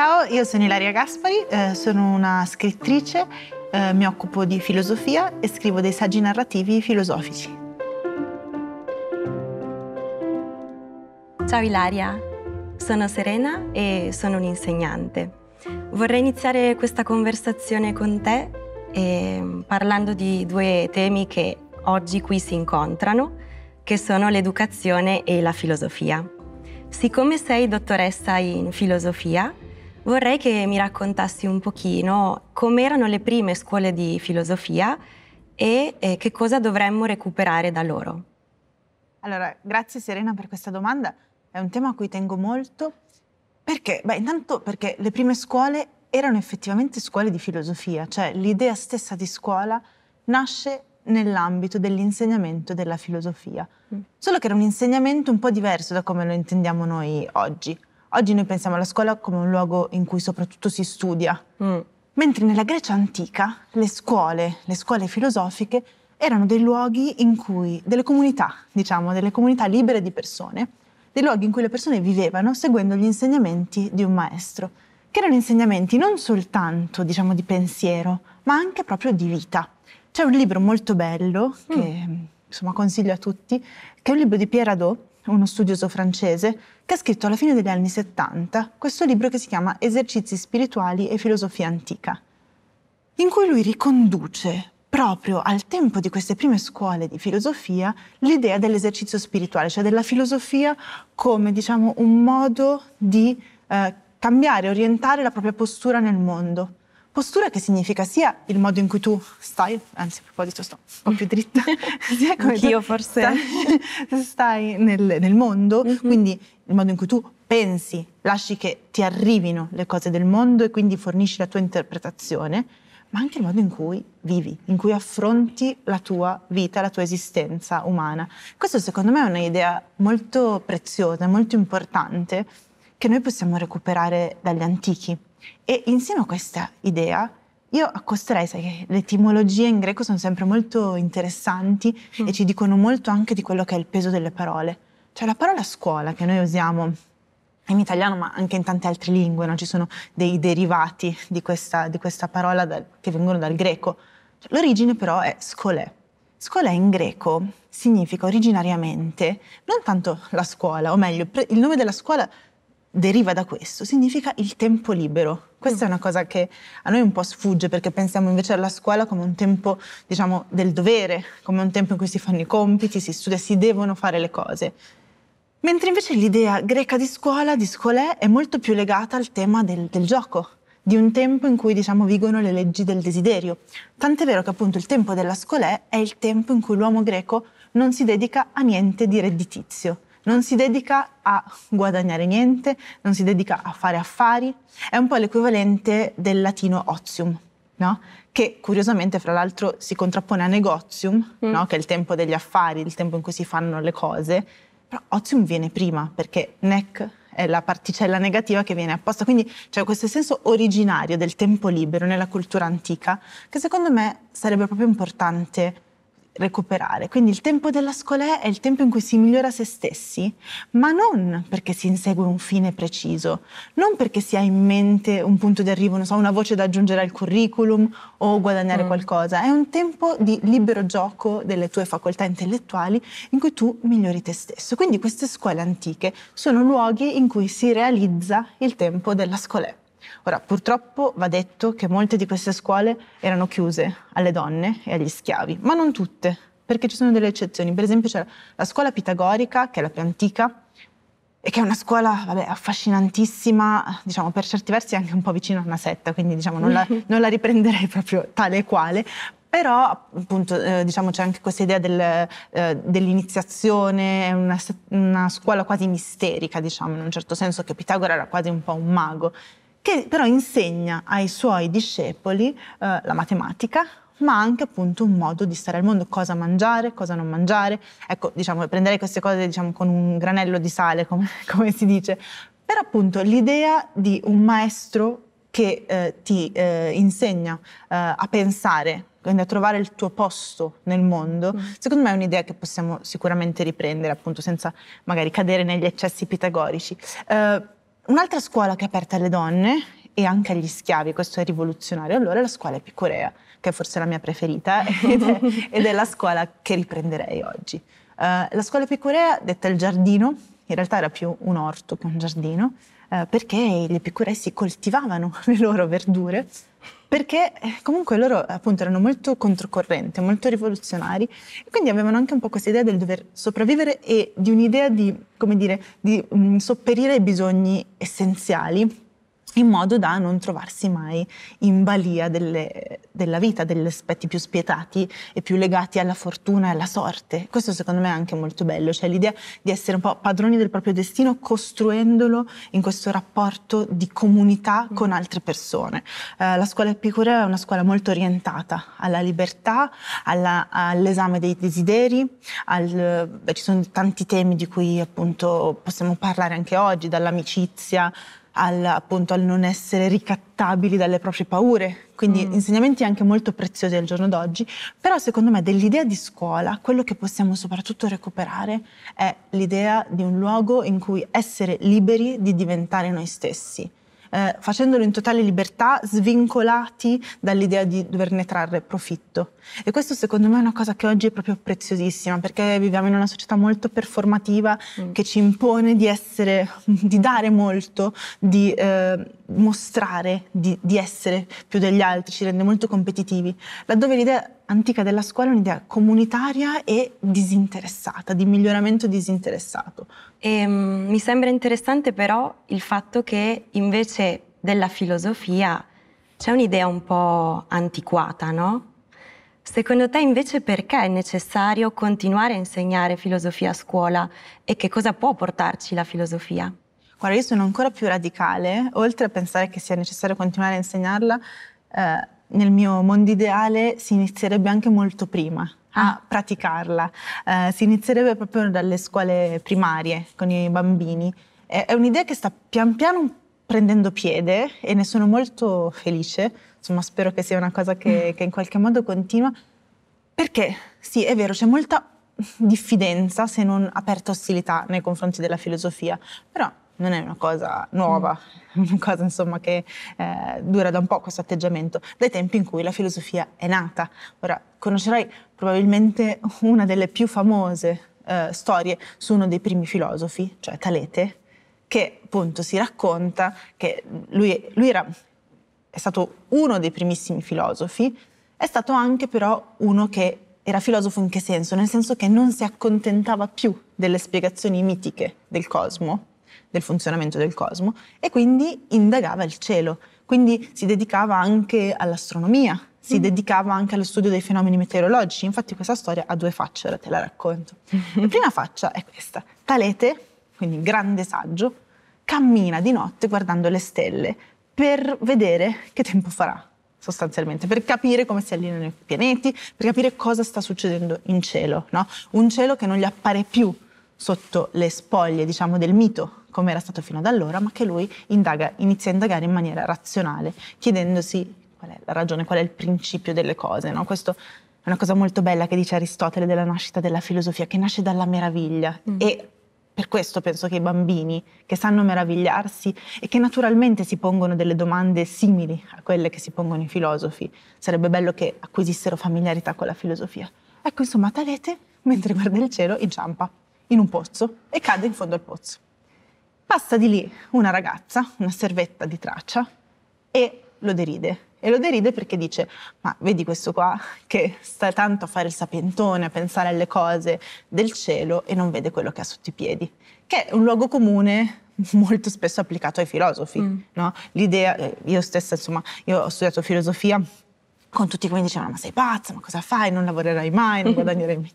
Ciao, io sono Ilaria Gaspari, eh, sono una scrittrice, eh, mi occupo di filosofia e scrivo dei saggi narrativi filosofici. Ciao Ilaria, sono Serena e sono un'insegnante. Vorrei iniziare questa conversazione con te eh, parlando di due temi che oggi qui si incontrano, che sono l'educazione e la filosofia. Siccome sei dottoressa in filosofia, Vorrei che mi raccontassi un pochino com'erano le prime scuole di filosofia e eh, che cosa dovremmo recuperare da loro. Allora, grazie Serena per questa domanda, è un tema a cui tengo molto. Perché? Beh, intanto perché le prime scuole erano effettivamente scuole di filosofia, cioè l'idea stessa di scuola nasce nell'ambito dell'insegnamento della filosofia. Mm. Solo che era un insegnamento un po' diverso da come lo intendiamo noi oggi. Oggi noi pensiamo alla scuola come un luogo in cui soprattutto si studia, mm. mentre nella Grecia antica le scuole, le scuole filosofiche, erano dei luoghi in cui, delle comunità, diciamo, delle comunità libere di persone, dei luoghi in cui le persone vivevano seguendo gli insegnamenti di un maestro, che erano insegnamenti non soltanto, diciamo, di pensiero, ma anche proprio di vita. C'è un libro molto bello che, mm. insomma, consiglio a tutti, che è un libro di Pierre Hadot, uno studioso francese, che ha scritto alla fine degli anni 70 questo libro che si chiama Esercizi spirituali e filosofia antica, in cui lui riconduce proprio al tempo di queste prime scuole di filosofia l'idea dell'esercizio spirituale, cioè della filosofia come diciamo, un modo di eh, cambiare, orientare la propria postura nel mondo. Postura che significa sia il modo in cui tu stai, anzi a proposito sto un po' più dritta, sia come Anch'io forse. Stai, stai nel, nel, mondo, mm-hmm. quindi il modo in cui tu pensi, lasci che ti arrivino le cose del mondo e quindi fornisci la tua interpretazione, ma anche il modo in cui vivi, in cui affronti la tua vita, la tua esistenza umana. Questo secondo me è un'idea molto preziosa, molto importante, che noi possiamo recuperare dagli antichi e insieme a questa idea io accosterei, sai che le etimologie in greco sono sempre molto interessanti mm. e ci dicono molto anche di quello che è il peso delle parole. Cioè la parola scuola che noi usiamo in italiano ma anche in tante altre lingue, no? ci sono dei derivati di questa, di questa parola da, che vengono dal greco. Cioè, l'origine però è scolè. Scolè in greco significa originariamente non tanto la scuola, o meglio, il nome della scuola deriva da questo significa il tempo libero. Questa è mm. una cosa che a noi un po' sfugge perché pensiamo invece alla scuola come un tempo, diciamo, del dovere, come un tempo in cui si fanno i compiti, si studia, si devono fare le cose. Mentre invece l'idea greca di scuola, di scolè, è molto più legata al tema del, del gioco, di un tempo in cui diciamo vigono le leggi del desiderio. Tant'è vero che appunto il tempo della scolè è il tempo in cui l'uomo greco non si dedica a niente di redditizio non si dedica a guadagnare niente, non si dedica a fare affari, è un po' l'equivalente del latino ozium, no? che curiosamente fra l'altro si contrappone a negozium, mm. no? che è il tempo degli affari, il tempo in cui si fanno le cose, però ozium viene prima perché nec è la particella negativa che viene apposta, quindi c'è questo senso originario del tempo libero nella cultura antica che secondo me sarebbe proprio importante recuperare. Quindi il tempo della scolè è il tempo in cui si migliora se stessi, ma non perché si insegue un fine preciso, non perché si ha in mente un punto di arrivo, non so, una voce da aggiungere al curriculum o guadagnare mm. qualcosa. È un tempo di libero gioco delle tue facoltà intellettuali in cui tu migliori te stesso. Quindi queste scuole antiche sono luoghi in cui si realizza il tempo della scolè. Ora, purtroppo va detto che molte di queste scuole erano chiuse alle donne e agli schiavi, ma non tutte, perché ci sono delle eccezioni. Per esempio c'era la scuola pitagorica, che è la più antica, e che è una scuola vabbè, affascinantissima, diciamo per certi versi anche un po' vicina a una setta, quindi diciamo, non, la, non la riprenderei proprio tale e quale, però appunto eh, diciamo, c'è anche questa idea del, eh, dell'iniziazione, è una, una, scuola quasi misterica, diciamo, in un certo senso che Pitagora era quasi un po' un mago che però insegna ai suoi discepoli eh, la matematica, ma anche appunto un modo di stare al mondo, cosa mangiare, cosa non mangiare. Ecco, diciamo, prenderei queste cose diciamo, con un granello di sale, come, come si dice. Però appunto l'idea di un maestro che eh, ti eh, insegna eh, a pensare quindi a trovare il tuo posto nel mondo, mm. secondo me è un'idea che possiamo sicuramente riprendere, appunto, senza magari cadere negli eccessi pitagorici. Uh, Un'altra scuola che è aperta alle donne e anche agli schiavi, questo è rivoluzionario, allora è la scuola epicurea, che è forse la mia preferita ed è, ed è la scuola che riprenderei oggi. Uh, la scuola epicurea, detta il giardino, in realtà era più un orto che un giardino, eh, perché gli epicurei si coltivavano le loro verdure perché eh, comunque loro appunto erano molto controcorrente, molto rivoluzionari e quindi avevano anche un po' questa idea del dover sopravvivere e di un'idea di, come dire, di mh, mm, sopperire ai bisogni essenziali in modo da non trovarsi mai in balia delle, della vita, degli aspetti più spietati e più legati alla fortuna e alla sorte. Questo secondo me è anche molto bello, cioè l'idea di essere un po' padroni del proprio destino costruendolo in questo rapporto di comunità mm. con altre persone. Eh, la scuola Epicurea è una scuola molto orientata alla libertà, alla, all'esame dei desideri, al, beh, ci sono tanti temi di cui appunto possiamo parlare anche oggi, dall'amicizia al, appunto, al non essere ricattabili dalle proprie paure. Quindi mm. insegnamenti anche molto preziosi al giorno d'oggi, però secondo me dell'idea di scuola quello che possiamo soprattutto recuperare è l'idea di un luogo in cui essere liberi di diventare noi stessi eh, facendolo in totale libertà, svincolati dall'idea di doverne trarre profitto. E questo secondo me è una cosa che oggi è proprio preziosissima, perché viviamo in una società molto performativa mm. che ci impone di essere, di dare molto, di eh, mostrare di, di essere più degli altri, ci rende molto competitivi, laddove l'idea antica della scuola è un'idea comunitaria e disinteressata, di miglioramento disinteressato. E, ehm, mi sembra interessante però il fatto che invece della filosofia c'è un'idea un po' antiquata, no? Secondo te invece perché è necessario continuare a insegnare filosofia a scuola e che cosa può portarci la filosofia? Guarda, io sono ancora più radicale, oltre a pensare che sia necessario continuare a insegnarla, eh, nel mio mondo ideale si inizierebbe anche molto prima a ah. praticarla. Eh, si inizierebbe proprio dalle scuole primarie con i bambini. È, è un'idea che sta pian piano prendendo piede e ne sono molto felice. Insomma, spero che sia una cosa che, mm. che in qualche modo continua. Perché sì, è vero, c'è molta diffidenza, se non aperta ostilità nei confronti della filosofia, però non è una cosa nuova, mm. una cosa insomma che eh, dura da un po' questo atteggiamento, dai tempi in cui la filosofia è nata. Ora, conoscerai probabilmente una delle più famose eh, storie su uno dei primi filosofi, cioè Talete, che appunto si racconta che lui, lui era, è stato uno dei primissimi filosofi, è stato anche però uno che era filosofo in che senso? Nel senso che non si accontentava più delle spiegazioni mitiche del cosmo, del funzionamento del cosmo e quindi indagava il cielo, quindi si dedicava anche all'astronomia, si mm. dedicava anche allo studio dei fenomeni meteorologici, infatti questa storia ha due facce, ora te la racconto. la prima faccia è questa, Talete, quindi grande saggio, cammina di notte guardando le stelle per vedere che tempo farà sostanzialmente, per capire come si allineano i pianeti, per capire cosa sta succedendo in cielo, no? un cielo che non gli appare più sotto le spoglie diciamo, del mito, come era stato fino ad allora, ma che lui indaga, inizia a indagare in maniera razionale, chiedendosi qual è la ragione, qual è il principio delle cose. No? Questo è una cosa molto bella che dice Aristotele della nascita della filosofia, che nasce dalla meraviglia. Mm. E per questo penso che i bambini che sanno meravigliarsi e che naturalmente si pongono delle domande simili a quelle che si pongono i filosofi, sarebbe bello che acquisissero familiarità con la filosofia. Ecco, insomma, Talete, mentre guarda il cielo, inciampa in un pozzo e cade in fondo al pozzo. Passa di lì una ragazza, una servetta di traccia, e lo deride. E lo deride perché dice, ma vedi questo qua che sta tanto a fare il sapientone, a pensare alle cose del cielo e non vede quello che ha sotto i piedi, che è un luogo comune molto spesso applicato ai filosofi. Mm. No? L'idea, eh, io stessa insomma, io ho studiato filosofia con tutti quelli che dicevano, ma sei pazza, ma cosa fai, non lavorerai mai, non guadagnerai mai.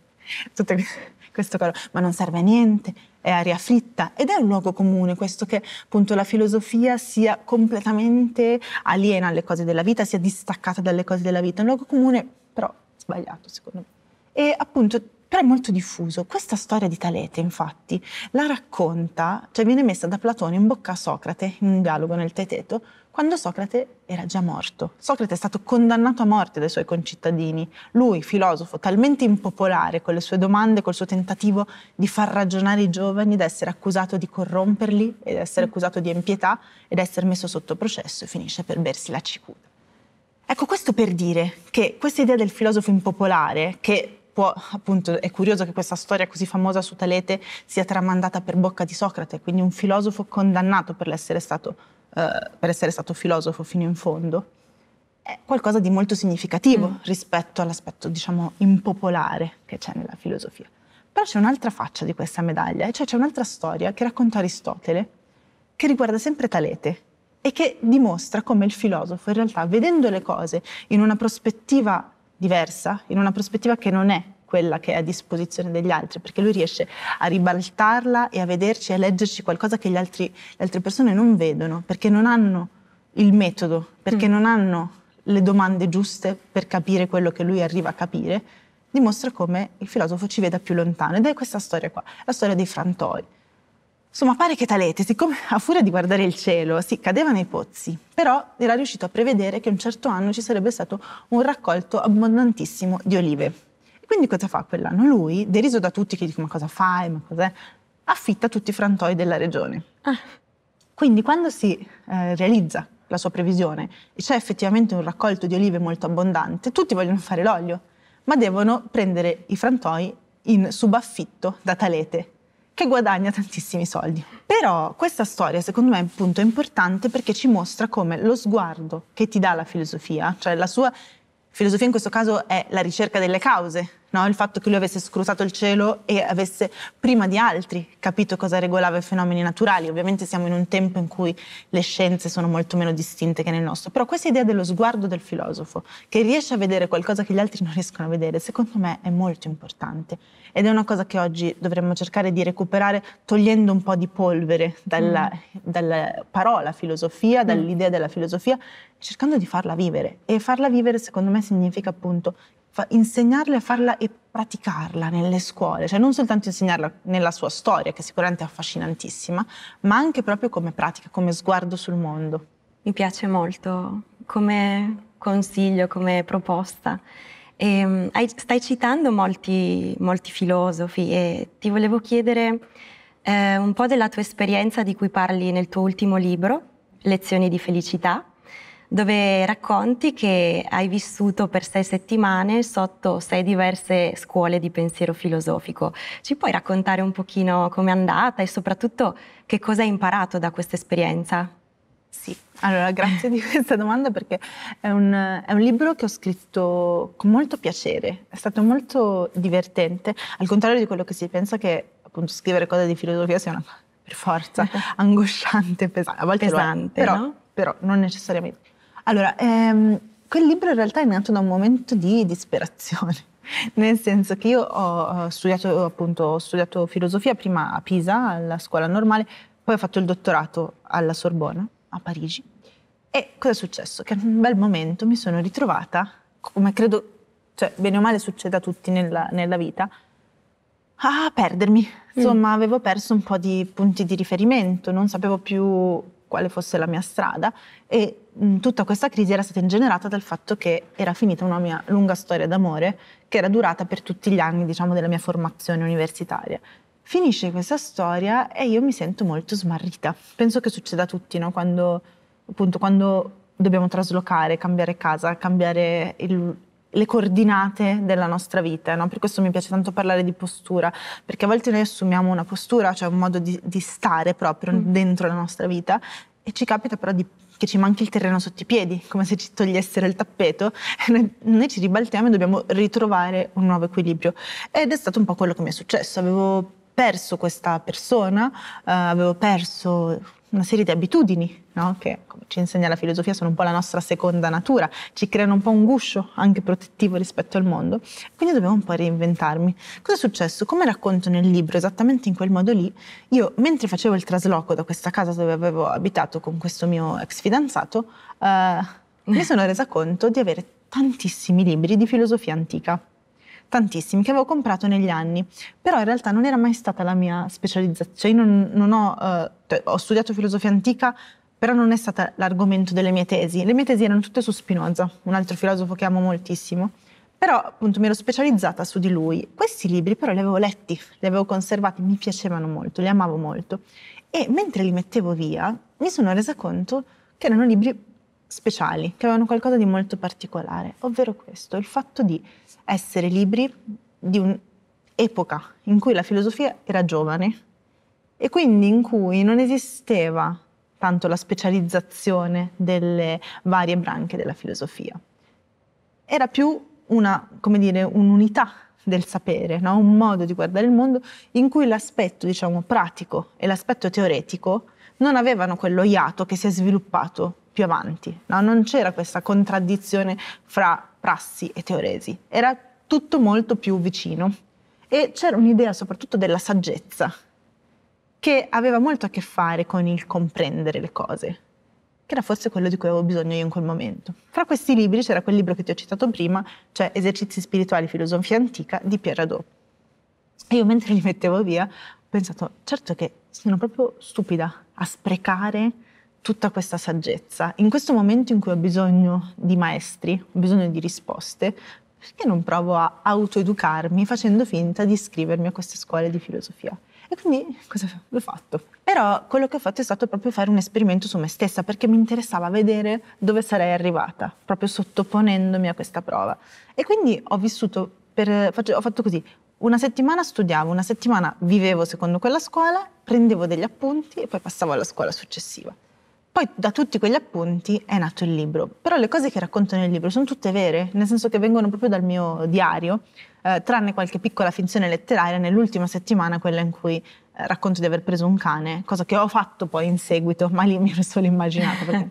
Tutte queste questo caro, ma non serve a niente, è aria fritta ed è un luogo comune questo che appunto la filosofia sia completamente aliena alle cose della vita, sia distaccata dalle cose della vita, è un luogo comune però sbagliato secondo me. E appunto però è molto diffuso. Questa storia di Talete, infatti, la racconta, cioè viene messa da Platone in bocca a Socrate, in un dialogo nel Teteto, quando Socrate era già morto. Socrate è stato condannato a morte dai suoi concittadini. Lui, filosofo, talmente impopolare con le sue domande, col suo tentativo di far ragionare i giovani, da essere accusato di corromperli, ed essere mm. accusato di impietà, ed essere messo sotto processo e finisce per bersi la cicuta. Ecco, questo per dire che questa idea del filosofo impopolare, che Può, appunto, è curioso che questa storia così famosa su Talete sia tramandata per bocca di Socrate, quindi un filosofo condannato per l'essere stato eh, per essere stato filosofo fino in fondo, è qualcosa di molto significativo mm. rispetto all'aspetto, diciamo, impopolare che c'è nella filosofia. Però c'è un'altra faccia di questa medaglia, cioè c'è un'altra storia che racconta Aristotele, che riguarda sempre Talete e che dimostra come il filosofo in realtà, vedendo le cose in una prospettiva diversa, in una prospettiva che non è quella che è a disposizione degli altri, perché lui riesce a ribaltarla e a vederci e a leggerci qualcosa che altri, le altre persone non vedono, perché non hanno il metodo, perché mm. non hanno le domande giuste per capire quello che lui arriva a capire, dimostra come il filosofo ci veda più lontano. Ed è questa storia qua, la storia dei frantoi. Insomma, pare che Talete, siccome a furia di guardare il cielo, si cadeva nei pozzi, però era riuscito a prevedere che un certo anno ci sarebbe stato un raccolto abbondantissimo di olive. Quindi cosa fa quell'anno? Lui, deriso da tutti che dicono ma cosa fai, ma cos'è, affitta tutti i frantoi della regione. Ah. Quindi quando si eh, realizza la sua previsione e c'è effettivamente un raccolto di olive molto abbondante, tutti vogliono fare l'olio, ma devono prendere i frantoi in subaffitto da Talete, che guadagna tantissimi soldi. Però questa storia secondo me appunto, è importante perché ci mostra come lo sguardo che ti dà la filosofia, cioè la sua Filosofia in questo caso è la ricerca delle cause no? il fatto che lui avesse scrutato il cielo e avesse prima di altri capito cosa regolava i fenomeni naturali. Ovviamente siamo in un tempo in cui le scienze sono molto meno distinte che nel nostro, però questa idea dello sguardo del filosofo, che riesce a vedere qualcosa che gli altri non riescono a vedere, secondo me è molto importante ed è una cosa che oggi dovremmo cercare di recuperare togliendo un po' di polvere dalla, mm. dalla parola filosofia, mm. dall'idea della filosofia, cercando di farla vivere. E farla vivere secondo me significa appunto insegnarla e farla e praticarla nelle scuole, cioè non soltanto insegnarla nella sua storia, che sicuramente è affascinantissima, ma anche proprio come pratica, come sguardo sul mondo. Mi piace molto come consiglio, come proposta. E, ehm, stai citando molti, molti, filosofi e ti volevo chiedere eh, un po' della tua esperienza di cui parli nel tuo ultimo libro, Lezioni di felicità, dove racconti che hai vissuto per sei settimane sotto sei diverse scuole di pensiero filosofico. Ci puoi raccontare un pochino com'è andata e soprattutto che cosa hai imparato da questa esperienza? Sì, allora grazie di questa domanda perché è un, è un, libro che ho scritto con molto piacere, è stato molto divertente, al contrario di quello che si pensa che appunto scrivere cose di filosofia sia una per forza angosciante, pesante, a volte pesante, è, però, no? però non necessariamente. Allora, ehm, quel libro in realtà è nato da un momento di disperazione. Nel senso che io ho studiato, appunto, ho studiato filosofia prima a Pisa, alla scuola normale, poi ho fatto il dottorato alla Sorbona, a Parigi. E cosa è successo? Che in un bel momento mi sono ritrovata, come credo, cioè bene o male succede a tutti nella, nella vita, a perdermi. Mm. Insomma, mm. avevo perso un po' di punti di riferimento, non sapevo più quale fosse la mia strada e mh, tutta questa crisi era stata ingenerata dal fatto che era finita una mia lunga storia d'amore che era durata per tutti gli anni diciamo, della mia formazione universitaria. Finisce questa storia e io mi sento molto smarrita. Penso che succeda a tutti, no? quando, appunto, quando dobbiamo traslocare, cambiare casa, cambiare il, le coordinate della nostra vita, no? per questo mi piace tanto parlare di postura, perché a volte noi assumiamo una postura, cioè un modo di, di stare proprio mm. dentro la nostra vita e ci capita però di, che ci manchi il terreno sotto i piedi, come se ci togliessero il tappeto, e noi, noi ci ribaltiamo e dobbiamo ritrovare un nuovo equilibrio. Ed è stato un po' quello che mi è successo, avevo perso questa persona, uh, avevo perso una serie di abitudini no? che, come ci insegna la filosofia, sono un po' la nostra seconda natura, ci creano un po' un guscio anche protettivo rispetto al mondo, quindi dobbiamo un po' reinventarmi. Cosa è successo? Come racconto nel libro, esattamente in quel modo lì, io mentre facevo il trasloco da questa casa dove avevo abitato con questo mio ex fidanzato, eh, mi sono resa conto di avere tantissimi libri di filosofia antica tantissimi, che avevo comprato negli anni, però in realtà non era mai stata la mia specializzazione, cioè, io non, non ho, eh, ho studiato filosofia antica, però non è stato l'argomento delle mie tesi, le mie tesi erano tutte su Spinoza, un altro filosofo che amo moltissimo. Però appunto mi ero specializzata su di lui. Questi libri però li avevo letti, li avevo conservati, mi piacevano molto, li amavo molto. E mentre li mettevo via mi sono resa conto che erano libri speciali, che avevano qualcosa di molto particolare, ovvero questo, il fatto di essere libri di un'epoca in cui la filosofia era giovane e quindi in cui non esisteva tanto la specializzazione delle varie branche della filosofia. Era più una, come dire, un'unità del sapere, no? un modo di guardare il mondo in cui l'aspetto diciamo, pratico e l'aspetto teoretico non avevano quello iato che si è sviluppato più avanti. No? Non c'era questa contraddizione fra prassi e teoresi, era tutto molto più vicino e c'era un'idea soprattutto della saggezza che aveva molto a che fare con il comprendere le cose, che era forse quello di cui avevo bisogno io in quel momento. Fra questi libri c'era quel libro che ti ho citato prima, cioè Esercizi spirituali, filosofia antica di Pierre Hadot. E io mentre li mettevo via ho pensato, certo che sono proprio stupida a sprecare tutta questa saggezza. In questo momento in cui ho bisogno di maestri, ho bisogno di risposte, perché non provo a autoeducarmi facendo finta di iscrivermi a queste scuole di filosofia? E quindi cosa l'ho fatto? Però quello che ho fatto è stato proprio fare un esperimento su me stessa perché mi interessava vedere dove sarei arrivata, proprio sottoponendomi a questa prova. E quindi ho vissuto per, ho fatto così, una settimana studiavo, una settimana vivevo secondo quella scuola, prendevo degli appunti e poi passavo alla scuola successiva. Poi da tutti quegli appunti è nato il libro, però le cose che racconto nel libro sono tutte vere, nel senso che vengono proprio dal mio diario, eh, tranne qualche piccola finzione letteraria nell'ultima settimana, quella in cui eh, racconto di aver preso un cane, cosa che ho fatto poi in seguito, ma lì mi ero solo immaginata. Perché...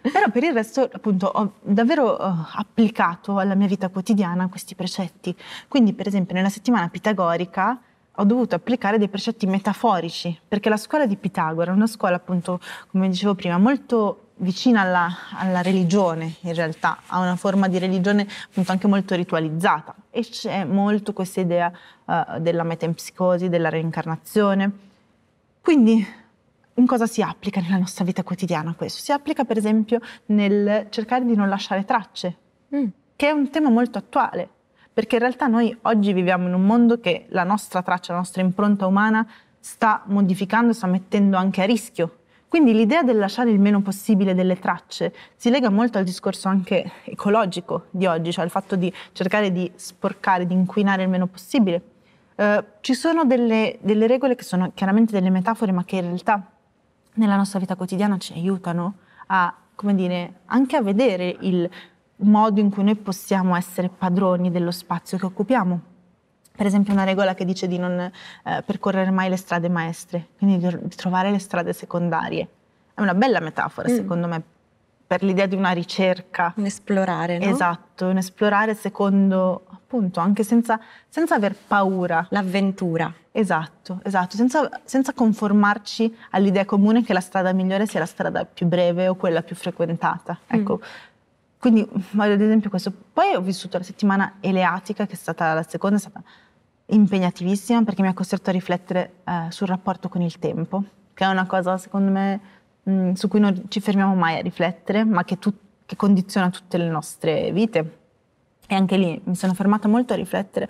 però per il resto appunto ho davvero uh, applicato alla mia vita quotidiana questi precetti. Quindi per esempio nella settimana pitagorica ho dovuto applicare dei precetti metaforici, perché la scuola di Pitagora è una scuola appunto, come dicevo prima, molto vicina alla, alla, religione in realtà, a una forma di religione appunto anche molto ritualizzata e c'è molto questa idea uh, della metempsicosi, della reincarnazione. Quindi in cosa si applica nella nostra vita quotidiana questo? Si applica per esempio nel cercare di non lasciare tracce, mm. che è un tema molto attuale perché in realtà noi oggi viviamo in un mondo che la nostra traccia, la nostra impronta umana sta modificando sta mettendo anche a rischio. Quindi l'idea del lasciare il meno possibile delle tracce si lega molto al discorso anche ecologico di oggi, cioè al fatto di cercare di sporcare, di inquinare il meno possibile. Eh, ci sono delle, delle regole che sono chiaramente delle metafore, ma che in realtà nella nostra vita quotidiana ci aiutano a come dire, anche a vedere il modo in cui noi possiamo essere padroni dello spazio che occupiamo. Per esempio una regola che dice di non eh, percorrere mai le strade maestre, quindi di trovare le strade secondarie. È una bella metafora, mm. secondo me, per l'idea di una ricerca. Un esplorare, no? Esatto, un esplorare secondo, appunto, anche senza, senza aver paura. L'avventura. Esatto, esatto, senza, senza, conformarci all'idea comune che la strada migliore sia la strada più breve o quella più frequentata. Mm. Ecco, mm. Quindi mm, voglio ad esempio questo. Poi ho vissuto la settimana eleatica, che è stata la seconda, è stata impegnativissima perché mi ha costretto a riflettere eh, sul rapporto con il tempo, che è una cosa secondo me mh, mm, su cui non ci fermiamo mai a riflettere, ma che, tu, che condiziona tutte le nostre vite. E anche lì mi sono fermata molto a riflettere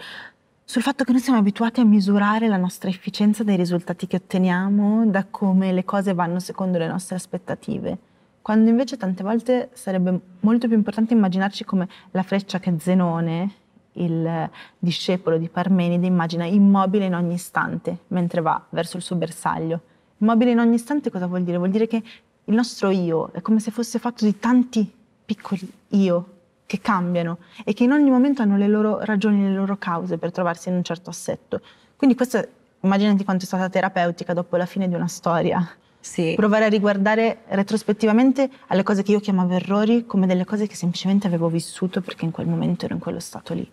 sul fatto che noi siamo abituati a misurare la nostra efficienza dai risultati che otteniamo, da come le cose vanno secondo le nostre aspettative quando invece tante volte sarebbe molto più importante immaginarci come la freccia che Zenone, il discepolo di Parmenide, immagina immobile in ogni istante mentre va verso il suo bersaglio. Immobile in ogni istante cosa vuol dire? Vuol dire che il nostro io è come se fosse fatto di tanti piccoli io che cambiano e che in ogni momento hanno le loro ragioni, le loro cause per trovarsi in un certo assetto. Quindi questa, immaginati quanto è stata terapeutica dopo la fine di una storia sì. Provare a riguardare retrospettivamente alle cose che io chiamavo errori come delle cose che semplicemente avevo vissuto perché in quel momento ero in quello stato lì.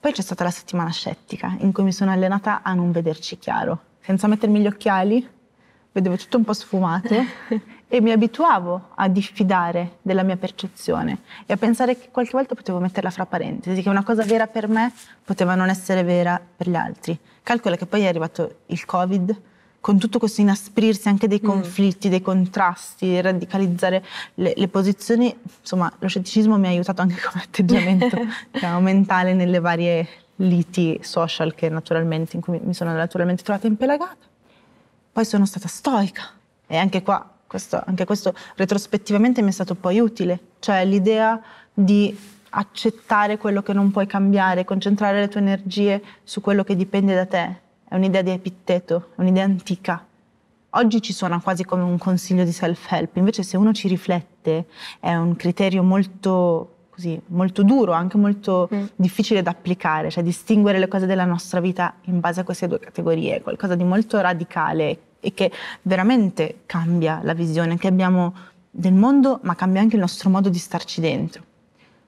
Poi c'è stata la settimana scettica in cui mi sono allenata a non vederci chiaro. Senza mettermi gli occhiali, vedevo tutto un po' sfumato e mi abituavo a diffidare della mia percezione e a pensare che qualche volta potevo metterla fra parentesi, che una cosa vera per me poteva non essere vera per gli altri. Calcola che poi è arrivato il Covid con tutto questo inasprirsi anche dei mm. conflitti, mm. dei contrasti, radicalizzare le, le, posizioni, insomma lo scetticismo mi ha aiutato anche come atteggiamento diciamo, cioè, mentale nelle varie liti social che naturalmente, in cui mi sono naturalmente trovata impelagata. Poi sono stata stoica e anche qua, questo, anche questo retrospettivamente mi è stato poi utile, cioè l'idea di accettare quello che non puoi cambiare, concentrare le tue energie su quello che dipende da te è un'idea di Epitteto, è un'idea antica. Oggi ci suona quasi come un consiglio di self-help, invece se uno ci riflette è un criterio molto, così, molto duro, anche molto mm. difficile da applicare, cioè distinguere le cose della nostra vita in base a queste due categorie, è qualcosa di molto radicale e che veramente cambia la visione che abbiamo del mondo, ma cambia anche il nostro modo di starci dentro.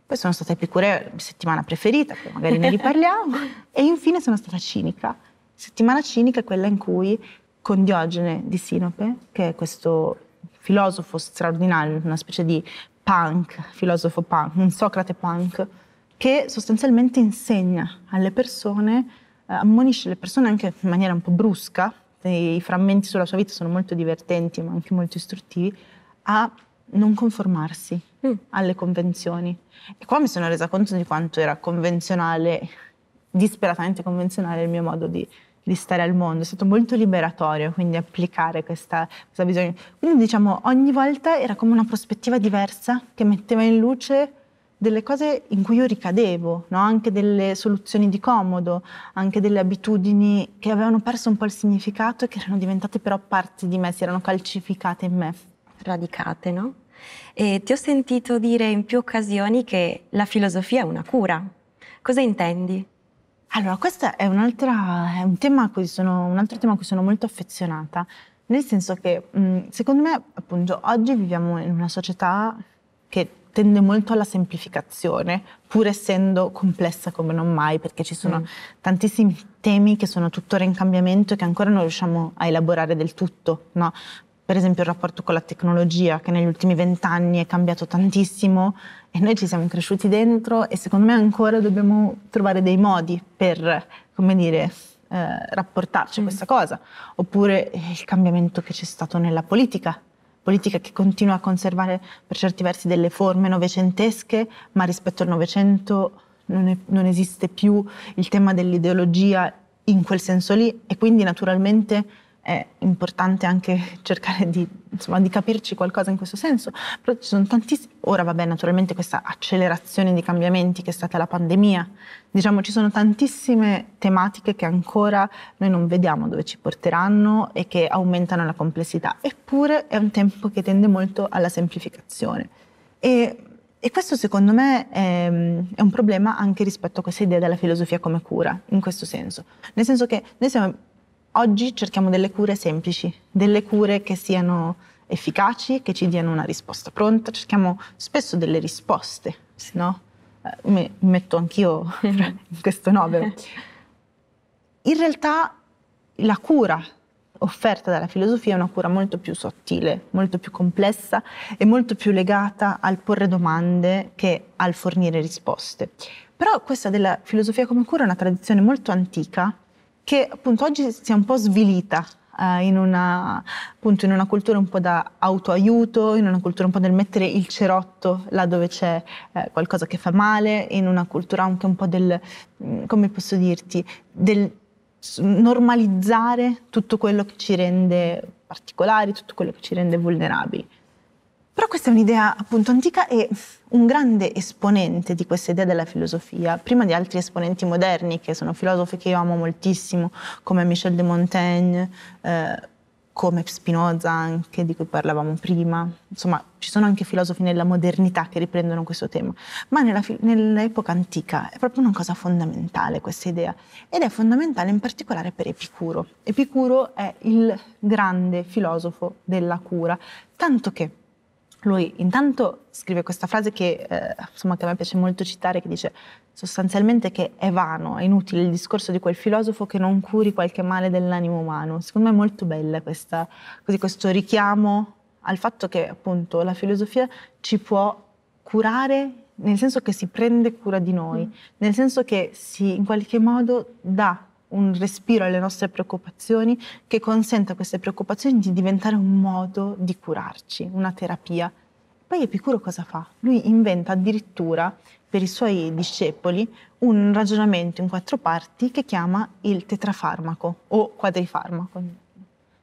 Poi sono stata epicurea, epicure, settimana preferita, magari ne riparliamo, e infine sono stata cinica Settimana cinica è quella in cui con Diogene di Sinope, che è questo filosofo straordinario, una specie di punk, filosofo punk, un Socrate punk, che sostanzialmente insegna alle persone, eh, ammonisce le persone anche in maniera un po' brusca, i frammenti sulla sua vita sono molto divertenti ma anche molto istruttivi, a non conformarsi mm. alle convenzioni. E qua mi sono resa conto di quanto era convenzionale disperatamente convenzionale il mio modo di, di stare al mondo, è stato molto liberatorio, quindi applicare questa, questa visione. Quindi diciamo, ogni volta era come una prospettiva diversa che metteva in luce delle cose in cui io ricadevo, no? anche delle soluzioni di comodo, anche delle abitudini che avevano perso un po' il significato e che erano diventate però parte di me, si erano calcificate in me. Radicate, no? E ti ho sentito dire in più occasioni che la filosofia è una cura. Cosa intendi? Allora, questo è, è, un, sono, un, altro tema a cui sono molto affezionata, nel senso che mm, secondo me appunto oggi viviamo in una società che tende molto alla semplificazione, pur essendo complessa come non mai, perché ci sono mm. tantissimi temi che sono tuttora in cambiamento e che ancora non riusciamo a elaborare del tutto, no? Per esempio il rapporto con la tecnologia, che negli ultimi vent'anni è cambiato tantissimo e noi ci siamo cresciuti dentro e secondo me ancora dobbiamo trovare dei modi per, come dire, eh, rapportarci a mm. questa cosa. Oppure il cambiamento che c'è stato nella politica, politica che continua a conservare per certi versi delle forme novecentesche, ma rispetto al Novecento non, non esiste più il tema dell'ideologia in quel senso lì e quindi naturalmente è importante anche cercare di, insomma, di, capirci qualcosa in questo senso, però ci sono tantissimi, ora vabbè naturalmente questa accelerazione di cambiamenti che è stata la pandemia, diciamo ci sono tantissime tematiche che ancora noi non vediamo dove ci porteranno e che aumentano la complessità, eppure è un tempo che tende molto alla semplificazione. E, e questo secondo me è, è un problema anche rispetto a questa idea della filosofia come cura, in questo senso, nel senso che noi siamo Oggi cerchiamo delle cure semplici, delle cure che siano efficaci, che ci diano una risposta pronta, cerchiamo spesso delle risposte, se no eh, mi metto anch'io in questo novero. In realtà la cura offerta dalla filosofia è una cura molto più sottile, molto più complessa e molto più legata al porre domande che al fornire risposte. Però questa della filosofia come cura è una tradizione molto antica che appunto oggi si è un po' svilita. Eh, in, una, appunto, in una cultura un po' da autoaiuto, in una cultura un po' del mettere il cerotto là dove c'è eh, qualcosa che fa male, in una cultura anche un po' del, mm, come posso dirti, del normalizzare tutto quello che ci rende particolari, tutto quello che ci rende vulnerabili. Però questa è un'idea appunto antica e un grande esponente di questa idea della filosofia, prima di altri esponenti moderni, che sono filosofi che io amo moltissimo, come Michel de Montaigne, eh, come Spinoza anche, di cui parlavamo prima. Insomma, ci sono anche filosofi nella modernità che riprendono questo tema, ma nella, nell'epoca antica è proprio una cosa fondamentale questa idea ed è fondamentale in particolare per Epicuro. Epicuro è il grande filosofo della cura, tanto che lui intanto scrive questa frase che, eh, insomma, che a me piace molto citare, che dice sostanzialmente che è vano, è inutile il discorso di quel filosofo che non curi qualche male dell'animo umano. Secondo me è molto bella questa, così, questo richiamo al fatto che appunto la filosofia ci può curare nel senso che si prende cura di noi, mm. nel senso che si in qualche modo dà un respiro alle nostre preoccupazioni che consenta a queste preoccupazioni di diventare un modo di curarci, una terapia. Poi Epicuro cosa fa? Lui inventa addirittura per i suoi discepoli un ragionamento in quattro parti che chiama il tetrafarmaco o quadrifarmaco,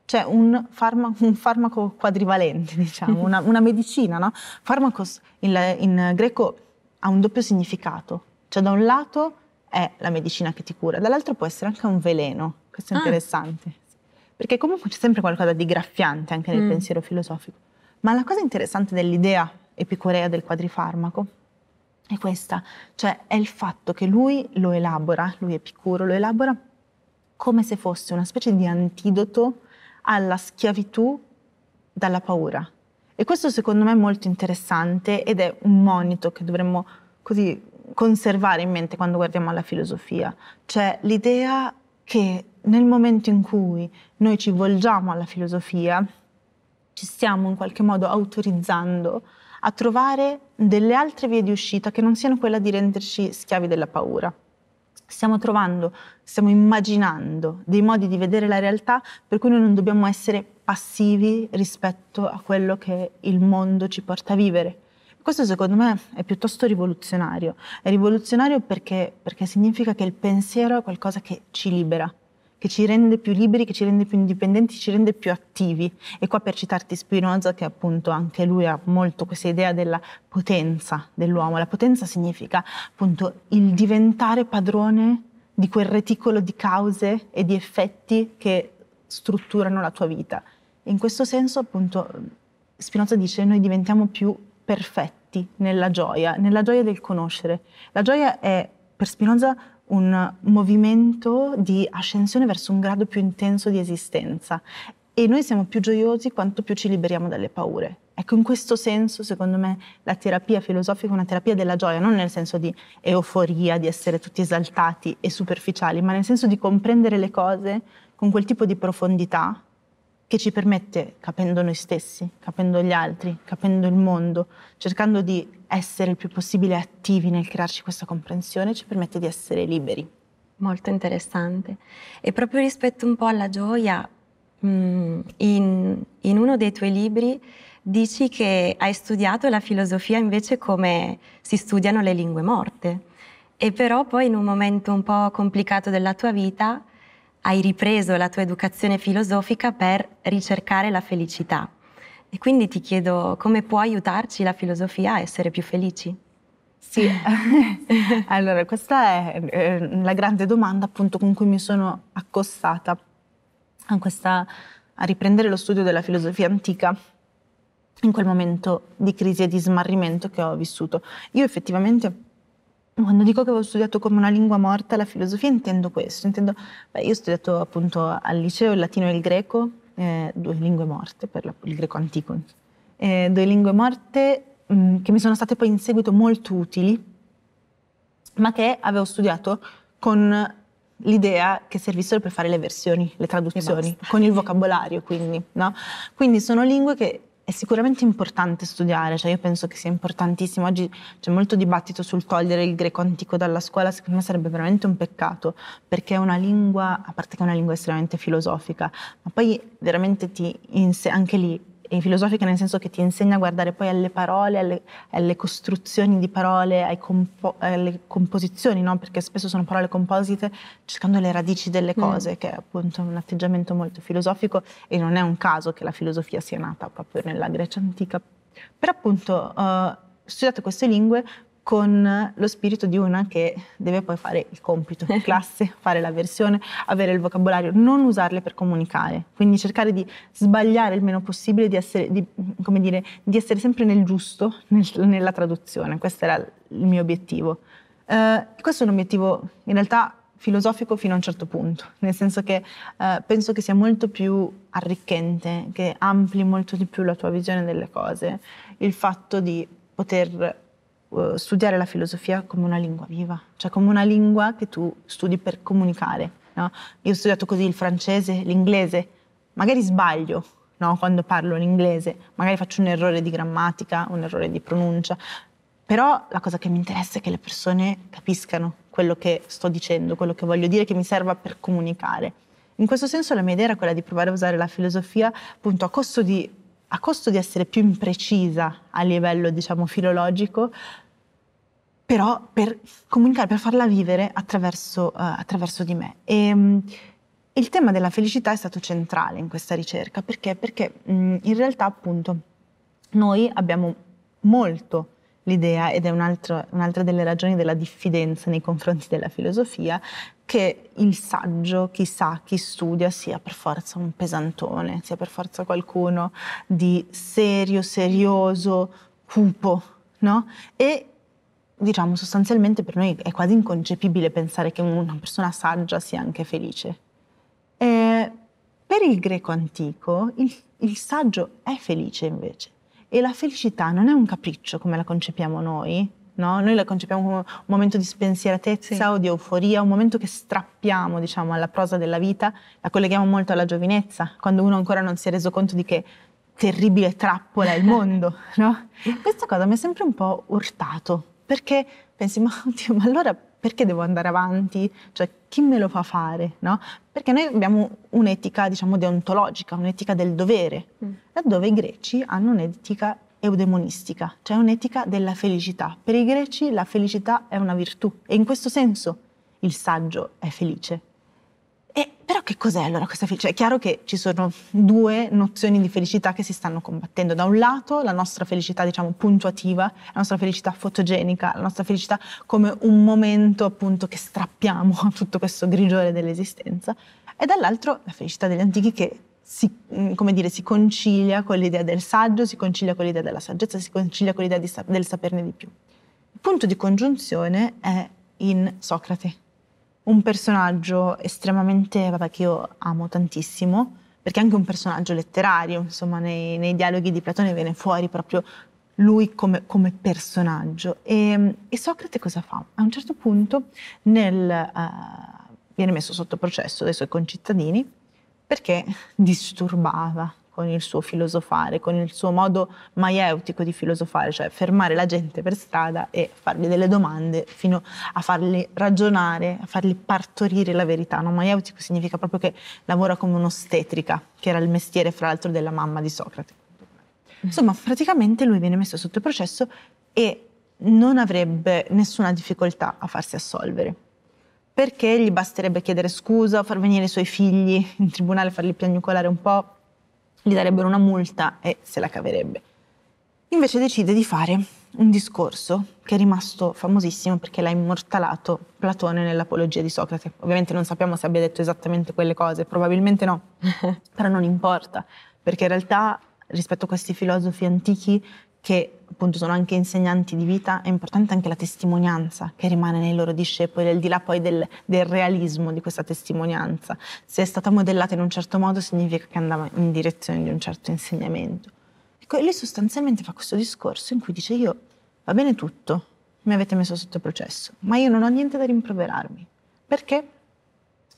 cioè un, farma, un farmaco quadrivalente, diciamo, una, una medicina. No? Farmacos in, in greco ha un doppio significato, cioè da un lato è la medicina che ti cura, dall'altro può essere anche un veleno, questo è ah. interessante, ah. perché comunque c'è sempre qualcosa di graffiante anche nel mm. pensiero filosofico. Ma la cosa interessante dell'idea epicurea del quadrifarmaco è questa, cioè è il fatto che lui lo elabora, lui Epicuro lo elabora come se fosse una specie di antidoto alla schiavitù dalla paura. E questo secondo me è molto interessante ed è un monito che dovremmo così conservare in mente quando guardiamo alla filosofia, cioè l'idea che nel momento in cui noi ci volgiamo alla filosofia, ci stiamo in qualche modo autorizzando a trovare delle altre vie di uscita che non siano quella di renderci schiavi della paura. Stiamo trovando, stiamo immaginando dei modi di vedere la realtà per cui noi non dobbiamo essere passivi rispetto a quello che il mondo ci porta a vivere questo secondo me è piuttosto rivoluzionario. È rivoluzionario perché, perché significa che il pensiero è qualcosa che ci libera, che ci rende più liberi, che ci rende più indipendenti, ci rende più attivi. E qua per citarti Spinoza, che appunto anche lui ha molto questa idea della potenza dell'uomo. La potenza significa appunto il diventare padrone di quel reticolo di cause e di effetti che strutturano la tua vita. in questo senso appunto Spinoza dice noi diventiamo più perfetti nella gioia, nella gioia del conoscere. La gioia è per Spinoza un movimento di ascensione verso un grado più intenso di esistenza e noi siamo più gioiosi quanto più ci liberiamo dalle paure. Ecco, in questo senso, secondo me, la terapia filosofica è una terapia della gioia, non nel senso di euforia, di essere tutti esaltati e superficiali, ma nel senso di comprendere le cose con quel tipo di profondità che ci permette, capendo noi stessi, capendo gli altri, capendo il mondo, cercando di essere il più possibile attivi nel crearci questa comprensione, ci permette di essere liberi. Molto interessante. E proprio rispetto un po' alla gioia, mm, in, in uno dei tuoi libri dici che hai studiato la filosofia invece come si studiano le lingue morte. E però poi in un momento un po' complicato della tua vita hai ripreso la tua educazione filosofica per ricercare la felicità. E quindi ti chiedo come può aiutarci la filosofia a essere più felici? Sì, allora questa è eh, la grande domanda appunto con cui mi sono accostata a, questa, a riprendere lo studio della filosofia antica in quel momento di crisi e di smarrimento che ho vissuto. Io effettivamente quando dico che avevo studiato come una lingua morta la filosofia intendo questo, intendo, beh, io ho studiato appunto al liceo il latino e il greco, eh, due lingue morte, per la, il greco antico, eh, due lingue morte mh, mm, che mi sono state poi in seguito molto utili, ma che avevo studiato con l'idea che servissero per fare le versioni, le traduzioni, con il vocabolario quindi. No? Quindi sono lingue che è sicuramente importante studiare, cioè io penso che sia importantissimo. Oggi c'è molto dibattito sul togliere il greco antico dalla scuola, secondo me sarebbe veramente un peccato, perché è una lingua, a parte che è una lingua estremamente filosofica, ma poi veramente ti, anche lì e filosofica nel senso che ti insegna a guardare poi alle parole, alle, alle costruzioni di parole, compo- alle composizioni, no? perché spesso sono parole composite, cercando le radici delle mm. cose, mm. che è appunto un atteggiamento molto filosofico e non è un caso che la filosofia sia nata proprio nella Grecia antica. Però appunto... Uh, studiate queste lingue con lo spirito di una che deve poi fare il compito in classe, fare la versione, avere il vocabolario, non usarle per comunicare, quindi cercare di sbagliare il meno possibile, di essere, di, dire, di essere sempre nel giusto nel, nella traduzione, questo era il mio obiettivo. Eh, questo è un obiettivo in realtà filosofico fino a un certo punto, nel senso che eh, penso che sia molto più arricchente, che ampli molto di più la tua visione delle cose, il fatto di poter eh, studiare la filosofia come una lingua viva, cioè come una lingua che tu studi per comunicare. No? Io ho studiato così il francese, l'inglese, magari sbaglio. No? quando parlo l'inglese, magari faccio un errore di grammatica, un errore di pronuncia, però la cosa che mi interessa è che le persone capiscano quello che sto dicendo, quello che voglio dire, che mi serva per comunicare. In questo senso la mia idea era quella di provare a usare la filosofia appunto a costo di a costo di essere più imprecisa a livello, diciamo, filologico, però per comunicare, per farla vivere attraverso, uh, attraverso di me. E, um, il tema della felicità è stato centrale in questa ricerca, perché? Perché um, in realtà appunto noi abbiamo molto l'idea, ed è un altro, un'altra delle ragioni della diffidenza nei confronti della filosofia, che il saggio, chi sa, chi studia, sia per forza un pesantone, sia per forza qualcuno di serio, serioso, cupo, no? E diciamo sostanzialmente per noi è quasi inconcepibile pensare che una persona saggia sia anche felice. E per il greco antico il, il saggio è felice invece e la felicità non è un capriccio come la concepiamo noi, No? Noi la concepiamo come un momento di spensieratezza sì. o di euforia, un momento che strappiamo, diciamo, alla prosa della vita, la colleghiamo molto alla giovinezza, quando uno ancora non si è reso conto di che terribile trappola è il mondo, no? Questa cosa mi ha sempre un po' urtato, perché pensi, ma oddio, ma allora perché devo andare avanti? Cioè, chi me lo fa fare? No? Perché noi abbiamo un'etica, diciamo, deontologica, un'etica del dovere, mm. laddove i greci hanno un'etica eudemonistica, cioè un'etica della felicità. Per i greci la felicità è una virtù e in questo senso il saggio è felice. E, eh, però che cos'è allora questa felicità? È chiaro che ci sono due nozioni di felicità che si stanno combattendo. Da un lato la nostra felicità, diciamo, puntuativa, la nostra felicità fotogenica, la nostra felicità come un momento appunto che strappiamo a tutto questo grigiore dell'esistenza, e dall'altro la felicità degli antichi che si, mm, come dire, si concilia con l'idea del saggio, si concilia con l'idea della saggezza, si concilia con l'idea di, del saperne di più. Il punto di congiunzione è in Socrate un personaggio estremamente, vabbè, che io amo tantissimo, perché è anche un personaggio letterario, insomma, nei, nei dialoghi di Platone viene fuori proprio lui come, come personaggio. E, e, Socrate cosa fa? A un certo punto nel, uh, viene messo sotto processo dai suoi concittadini perché disturbava con il suo filosofare, con il suo modo maieutico di filosofare, cioè fermare la gente per strada e fargli delle domande fino a farli ragionare, a farli partorire la verità. No? Maieutico significa proprio che lavora come un'ostetrica, che era il mestiere fra l'altro della mamma di Socrate. Insomma, praticamente lui viene messo sotto processo e non avrebbe nessuna difficoltà a farsi assolvere perché gli basterebbe chiedere scusa, far venire i suoi figli in tribunale, farli piagnucolare un po', gli darebbero una multa e se la caverebbe. Invece decide di fare un discorso che è rimasto famosissimo perché l'ha immortalato Platone nell'Apologia di Socrate. Ovviamente non sappiamo se abbia detto esattamente quelle cose, probabilmente no, però non importa, perché in realtà rispetto a questi filosofi antichi che appunto sono anche insegnanti di vita, è importante anche la testimonianza che rimane nei loro discepoli, al di là poi del, del realismo di questa testimonianza. Se è stata modellata in un certo modo significa che andava in direzione di un certo insegnamento. Ecco, e lui sostanzialmente fa questo discorso in cui dice io va bene tutto, mi avete messo sotto processo, ma io non ho niente da rimproverarmi. Perché?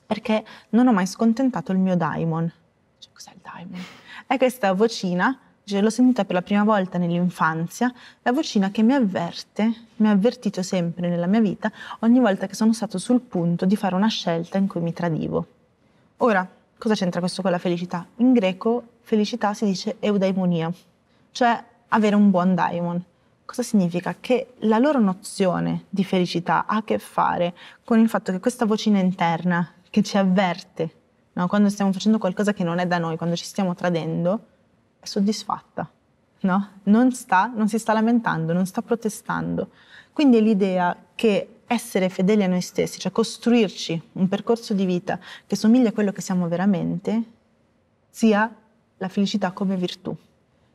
Perché non ho mai scontentato il mio daimon. Cioè, cos'è il daimon? È questa vocina l'ho sentita per la prima volta nell'infanzia, la vocina che mi avverte, mi ha avvertito sempre nella mia vita, ogni volta che sono stato sul punto di fare una scelta in cui mi tradivo. Ora, cosa c'entra questo con la felicità? In greco felicità si dice eudaimonia, cioè avere un buon daimon. Cosa significa? Che la loro nozione di felicità ha a che fare con il fatto che questa vocina interna che ci avverte, no? quando stiamo facendo qualcosa che non è da noi, quando ci stiamo tradendo, è soddisfatta, no? non, sta, non si sta lamentando, non sta protestando. Quindi l'idea che essere fedeli a noi stessi, cioè costruirci un percorso di vita che somiglia a quello che siamo veramente, sia la felicità come virtù.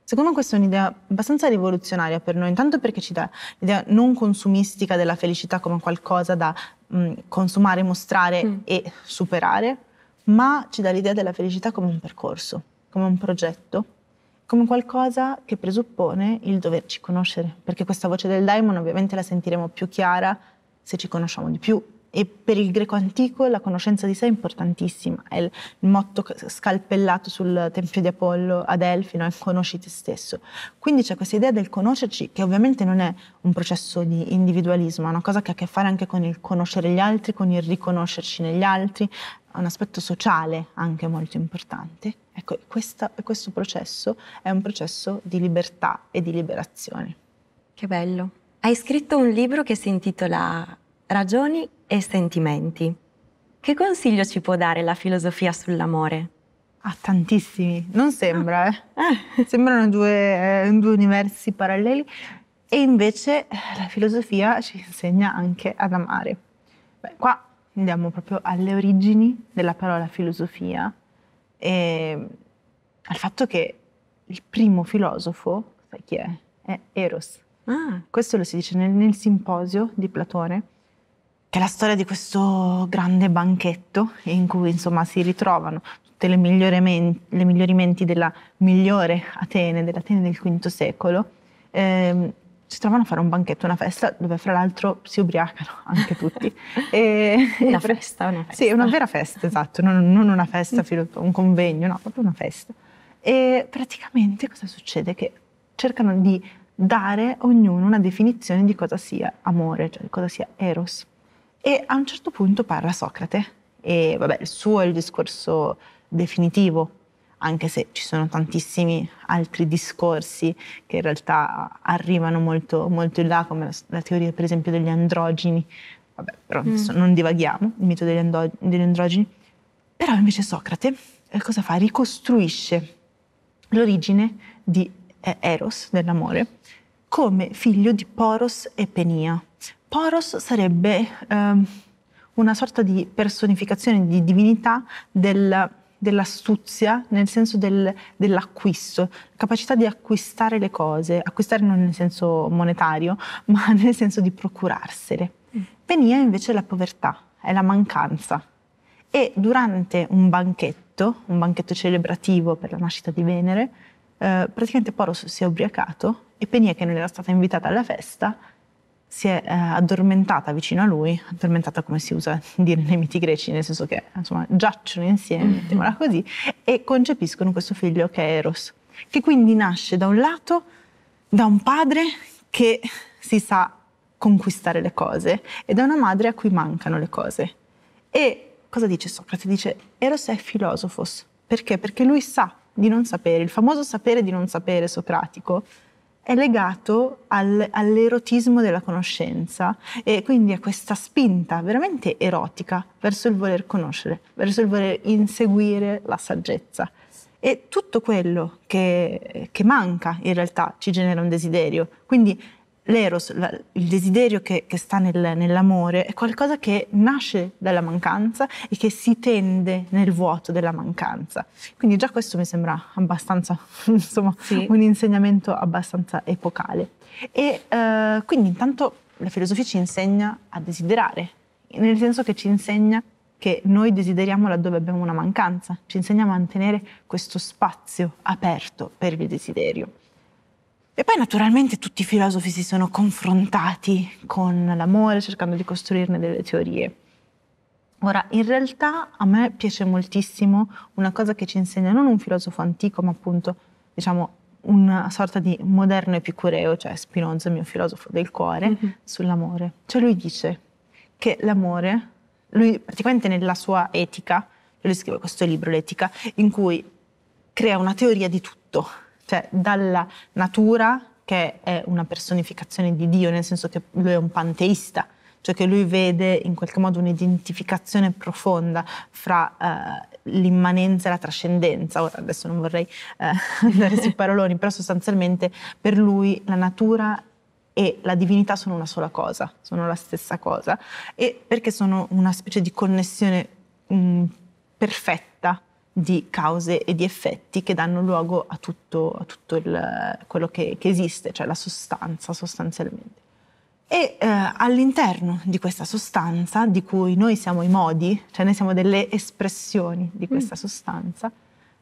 Secondo me questa è un'idea abbastanza rivoluzionaria per noi, intanto perché ci dà l'idea non consumistica della felicità come qualcosa da mh, consumare, mostrare mm. e superare, ma ci dà l'idea della felicità come un percorso, come un progetto come qualcosa che presuppone il doverci conoscere, perché questa voce del daimon ovviamente la sentiremo più chiara se ci conosciamo di più, e per il greco antico la conoscenza di sé è importantissima, è il, motto scalpellato sul Tempio di Apollo ad Elfi, no? conosci te stesso. Quindi c'è questa idea del conoscerci che ovviamente non è un processo di individualismo, è una cosa che ha a che fare anche con il conoscere gli altri, con il riconoscerci negli altri, ha un aspetto sociale anche molto importante. Ecco, questa, questo processo è un processo di libertà e di liberazione. Che bello. Hai scritto un libro che si intitola ragioni e sentimenti. Che consiglio ci può dare la filosofia sull'amore? Ah, tantissimi, non sembra, ah. eh. Eh. sembrano due, eh, due universi paralleli e invece eh, la filosofia ci insegna anche ad amare. Beh, qua andiamo proprio alle origini della parola filosofia e al fatto che il primo filosofo, sai chi è? È Eros. Ah. Questo lo si dice nel, nel simposio di Platone che è la storia di questo grande banchetto in cui insomma si ritrovano tutte le migliori, le migliori menti della migliore Atene, dell'Atene del V secolo, ehm, si trovano a fare un banchetto, una festa dove fra l'altro si ubriacano anche tutti. e, una festa, una festa. Sì, una vera festa, esatto, non, non una festa, un convegno, no, proprio una festa. E praticamente cosa succede? Che cercano di dare ognuno una definizione di cosa sia amore, cioè di cosa sia eros. E a un certo punto parla Socrate e vabbè, il suo è il discorso definitivo, anche se ci sono tantissimi altri discorsi che in realtà arrivano molto, molto in là, come la, la teoria per esempio degli androgeni, vabbè, però mm. non divaghiamo, il mito degli, ando- degli androgeni. Però invece Socrate eh, cosa fa? Ricostruisce l'origine di eh, Eros, dell'amore, come figlio di Poros e Penia. Poros sarebbe ehm, una sorta di personificazione di divinità del, dell'astuzia, nel senso del, dell'acquisto, capacità di acquistare le cose, acquistare non nel senso monetario, ma nel senso di procurarsele. Mm. Venia invece la povertà, è la mancanza. E durante un banchetto, un banchetto celebrativo per la nascita di Venere, eh, praticamente Poros si è ubriacato e Penia, che non era stata invitata alla festa, si è eh, addormentata vicino a lui, addormentata come si usa dire nei miti greci, nel senso che insomma giacciono insieme, mm. mettiamola così, e concepiscono questo figlio che è Eros, che quindi nasce da un lato da un padre che si sa conquistare le cose e da una madre a cui mancano le cose. E cosa dice Socrate? Dice Eros è filosofos. Perché? Perché lui sa di non sapere, il famoso sapere di non sapere socratico è legato al, all'erotismo della conoscenza e quindi a questa spinta veramente erotica verso il voler conoscere, verso il voler inseguire la saggezza. E tutto quello che, che manca in realtà ci genera un desiderio. Quindi l'eros, la, il desiderio che, che sta nel, nell'amore, è qualcosa che nasce dalla mancanza e che si tende nel vuoto della mancanza. Quindi già questo mi sembra abbastanza, insomma, sì. un insegnamento abbastanza epocale. E eh, quindi intanto la filosofia ci insegna a desiderare, nel senso che ci insegna che noi desideriamo laddove abbiamo una mancanza, ci insegna a mantenere questo spazio aperto per il desiderio. E poi naturalmente tutti i filosofi si sono confrontati con l'amore cercando di costruirne delle teorie. Ora, in realtà a me piace moltissimo una cosa che ci insegna non un filosofo antico, ma appunto, diciamo, una sorta di moderno epicureo, cioè Spinoza, mio filosofo del cuore, mm-hmm. sull'amore. Cioè lui dice che l'amore, lui praticamente nella sua etica, lui scrive questo libro, l'etica, in cui crea una teoria di tutto cioè dalla natura che è una personificazione di Dio, nel senso che lui è un panteista, cioè che lui vede in qualche modo un'identificazione profonda fra eh, l'immanenza e la trascendenza. Ora adesso non vorrei eh, andare sui paroloni, però sostanzialmente per lui la natura e la divinità sono una sola cosa, sono la stessa cosa, e perché sono una specie di connessione mh, mm, perfetta di cause e di effetti che danno luogo a tutto, a tutto il, quello che, che, esiste, cioè la sostanza sostanzialmente. E eh, all'interno di questa sostanza, di cui noi siamo i modi, cioè noi siamo delle espressioni di mm. questa mm. sostanza,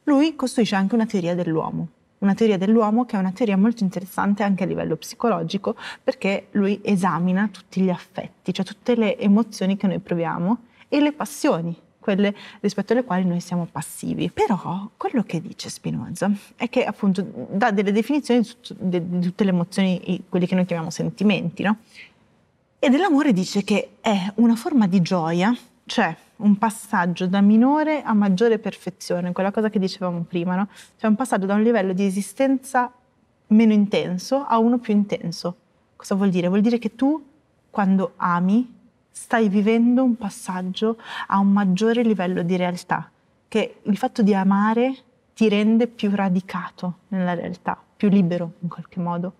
lui costruisce anche una teoria dell'uomo una teoria dell'uomo che è una teoria molto interessante anche a livello psicologico perché lui esamina tutti gli affetti, cioè tutte le emozioni che noi proviamo e le passioni quelle rispetto alle quali noi siamo passivi. Però quello che dice Spinoza è che appunto dà delle definizioni di tutte le emozioni, quelli che noi chiamiamo sentimenti, no? E dell'amore dice che è una forma di gioia, cioè un passaggio da minore a maggiore perfezione, quella cosa che dicevamo prima, no? Cioè un passaggio da un livello di esistenza meno intenso a uno più intenso. Cosa vuol dire? Vuol dire che tu quando ami stai vivendo un passaggio a un maggiore livello di realtà, che il fatto di amare ti rende più radicato nella realtà, più libero in qualche modo.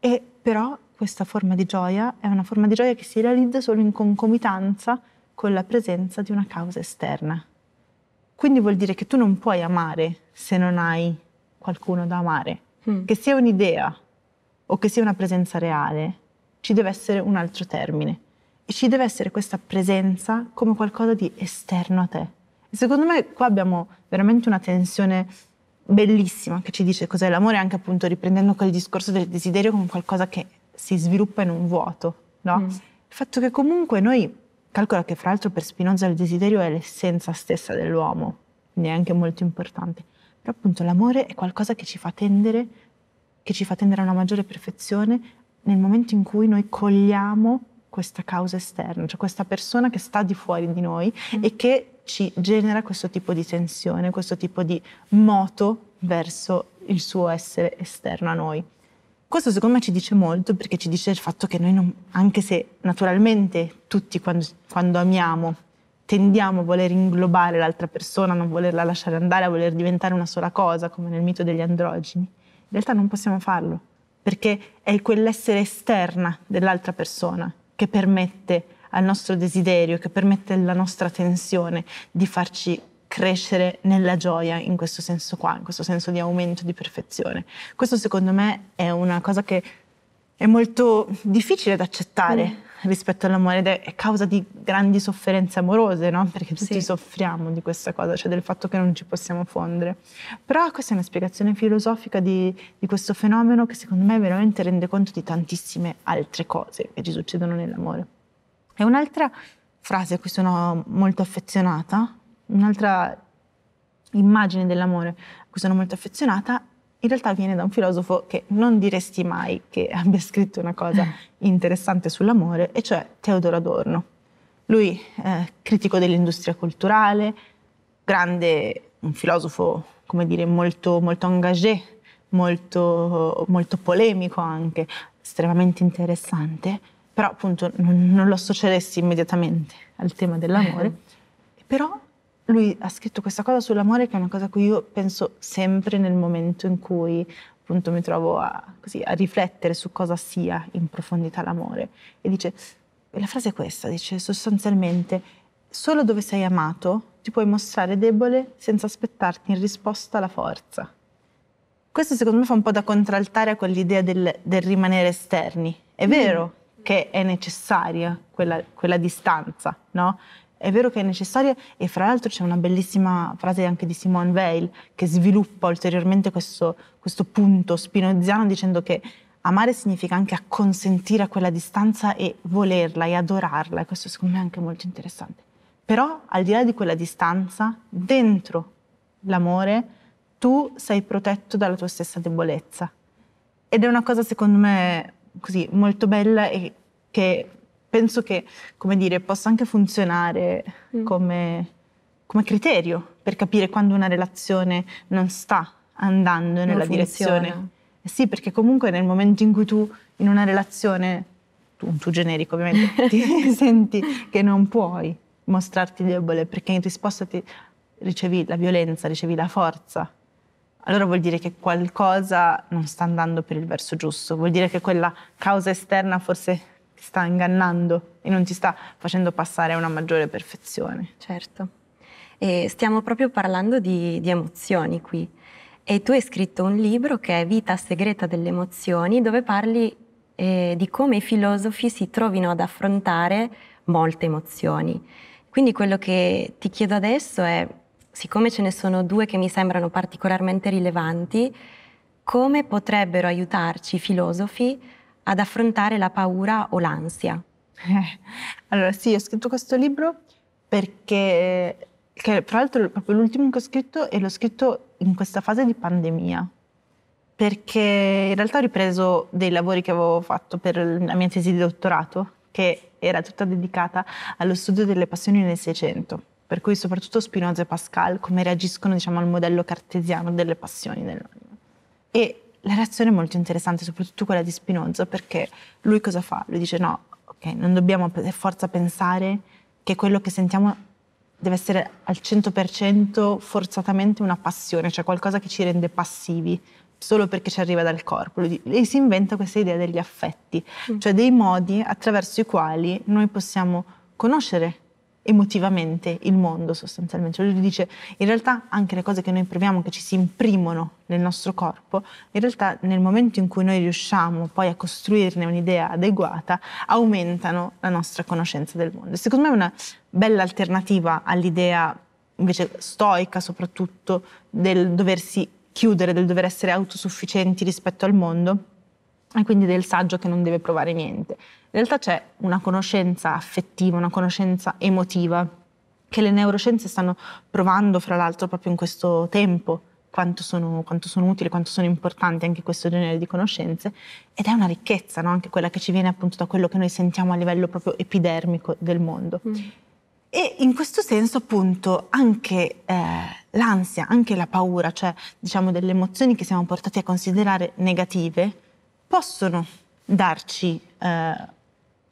E però questa forma di gioia è una forma di gioia che si realizza solo in concomitanza con la presenza di una causa esterna. Quindi vuol dire che tu non puoi amare se non hai qualcuno da amare, mm. che sia un'idea o che sia una presenza reale, ci deve essere un altro termine ci deve essere questa presenza come qualcosa di esterno a te. E secondo me qua abbiamo veramente una tensione bellissima che ci dice cos'è l'amore, anche appunto riprendendo quel discorso del desiderio come qualcosa che si sviluppa in un vuoto, no? Mm. Il fatto che comunque noi, calcola che fra l'altro per Spinoza il desiderio è l'essenza stessa dell'uomo, quindi è anche molto importante, però appunto l'amore è qualcosa che ci fa tendere, che ci fa tendere a una maggiore perfezione nel momento in cui noi cogliamo questa causa esterna, cioè questa persona che sta di fuori di noi mm. e che ci genera questo tipo di tensione, questo tipo di moto verso il suo essere esterno a noi. Questo secondo me ci dice molto perché ci dice il fatto che noi, non, anche se naturalmente tutti quando, quando amiamo tendiamo a voler inglobare l'altra persona, a non volerla lasciare andare, a voler diventare una sola cosa, come nel mito degli androgeni, in realtà non possiamo farlo perché è quell'essere esterna dell'altra persona che permette al nostro desiderio, che permette alla nostra tensione di farci crescere nella gioia in questo senso qua, in questo senso di aumento di perfezione. Questo secondo me è una cosa che è molto difficile da accettare mm rispetto all'amore ed è causa di grandi sofferenze amorose, no? Perché tutti sì. soffriamo di questa cosa, cioè del fatto che non ci possiamo fondere. Però questa è una spiegazione filosofica di, di questo fenomeno che secondo me veramente rende conto di tantissime altre cose che ci succedono nell'amore. E un'altra frase a cui sono molto affezionata, un'altra immagine dell'amore a cui sono molto affezionata in realtà viene da un filosofo che non diresti mai che abbia scritto una cosa interessante sull'amore, e cioè Teodoro Adorno. Lui, eh, critico dell'industria culturale, grande, un filosofo, come dire, molto, molto engagé, molto, molto polemico anche, estremamente interessante, però appunto non, non lo associeresti immediatamente al tema dell'amore, eh. però lui ha scritto questa cosa sull'amore che è una cosa a cui io penso sempre nel momento in cui appunto mi trovo a, così, a riflettere su cosa sia in profondità l'amore. E dice, la frase è questa, dice sostanzialmente, solo dove sei amato ti puoi mostrare debole senza aspettarti in risposta la forza. Questo secondo me fa un po' da contraltare con l'idea del, del, rimanere esterni. È mm. vero che è necessaria quella, quella distanza, no? è vero che è necessaria e fra l'altro c'è una bellissima frase anche di Simone Weil che sviluppa ulteriormente questo, questo punto spinoziano dicendo che amare significa anche acconsentire a quella distanza e volerla e adorarla e questo secondo me è anche molto interessante. Però al di là di quella distanza, dentro l'amore, tu sei protetto dalla tua stessa debolezza. Ed è una cosa secondo me così molto bella e che penso che, come dire, possa anche funzionare mm. come, come, criterio per capire quando una relazione non sta andando non nella funziona. direzione. Eh sì, perché comunque nel momento in cui tu in una relazione, tu un generico ovviamente, ti senti che non puoi mostrarti debole perché in risposta ti ricevi la violenza, ricevi la forza, allora vuol dire che qualcosa non sta andando per il verso giusto, vuol dire che quella causa esterna forse sta ingannando e non ti sta facendo passare a una maggiore perfezione. Certo. E stiamo proprio parlando di, di emozioni qui. E tu hai scritto un libro che è Vita segreta delle emozioni, dove parli eh, di come i filosofi si trovino ad affrontare molte emozioni. Quindi quello che ti chiedo adesso è, siccome ce ne sono due che mi sembrano particolarmente rilevanti, come potrebbero aiutarci i filosofi ad affrontare la paura o l'ansia? Eh, allora sì, ho scritto questo libro perché, che, tra l'altro proprio l'ultimo che ho scritto e l'ho scritto in questa fase di pandemia, perché in realtà ho ripreso dei lavori che avevo fatto per la mia tesi di dottorato, che era tutta dedicata allo studio delle passioni nel Seicento, per cui soprattutto Spinoza e Pascal, come reagiscono diciamo, al modello cartesiano delle passioni dell'anima. E la reazione è molto interessante, soprattutto quella di Spinoza, perché lui cosa fa? Lui dice no, ok, non dobbiamo per forza pensare che quello che sentiamo deve essere al 100% forzatamente una passione, cioè qualcosa che ci rende passivi solo perché ci arriva dal corpo. E si inventa questa idea degli affetti, mm. cioè dei modi attraverso i quali noi possiamo conoscere emotivamente il mondo sostanzialmente. Cioè, lui dice in realtà anche le cose che noi proviamo, che ci si imprimono nel nostro corpo, in realtà nel momento in cui noi riusciamo poi a costruirne un'idea adeguata, aumentano la nostra conoscenza del mondo. secondo me è una bella alternativa all'idea invece stoica soprattutto del doversi chiudere, del dover essere autosufficienti rispetto al mondo e quindi del saggio che non deve provare niente. In realtà c'è una conoscenza affettiva, una conoscenza emotiva che le neuroscienze stanno provando, fra l'altro, proprio in questo tempo, quanto sono, quanto sono utili, quanto sono importanti anche questo genere di conoscenze, ed è una ricchezza, no? anche quella che ci viene appunto da quello che noi sentiamo a livello proprio epidermico del mondo. Mm. E in questo senso appunto anche eh, l'ansia, anche la paura, cioè diciamo delle emozioni che siamo portati a considerare negative, possono darci eh,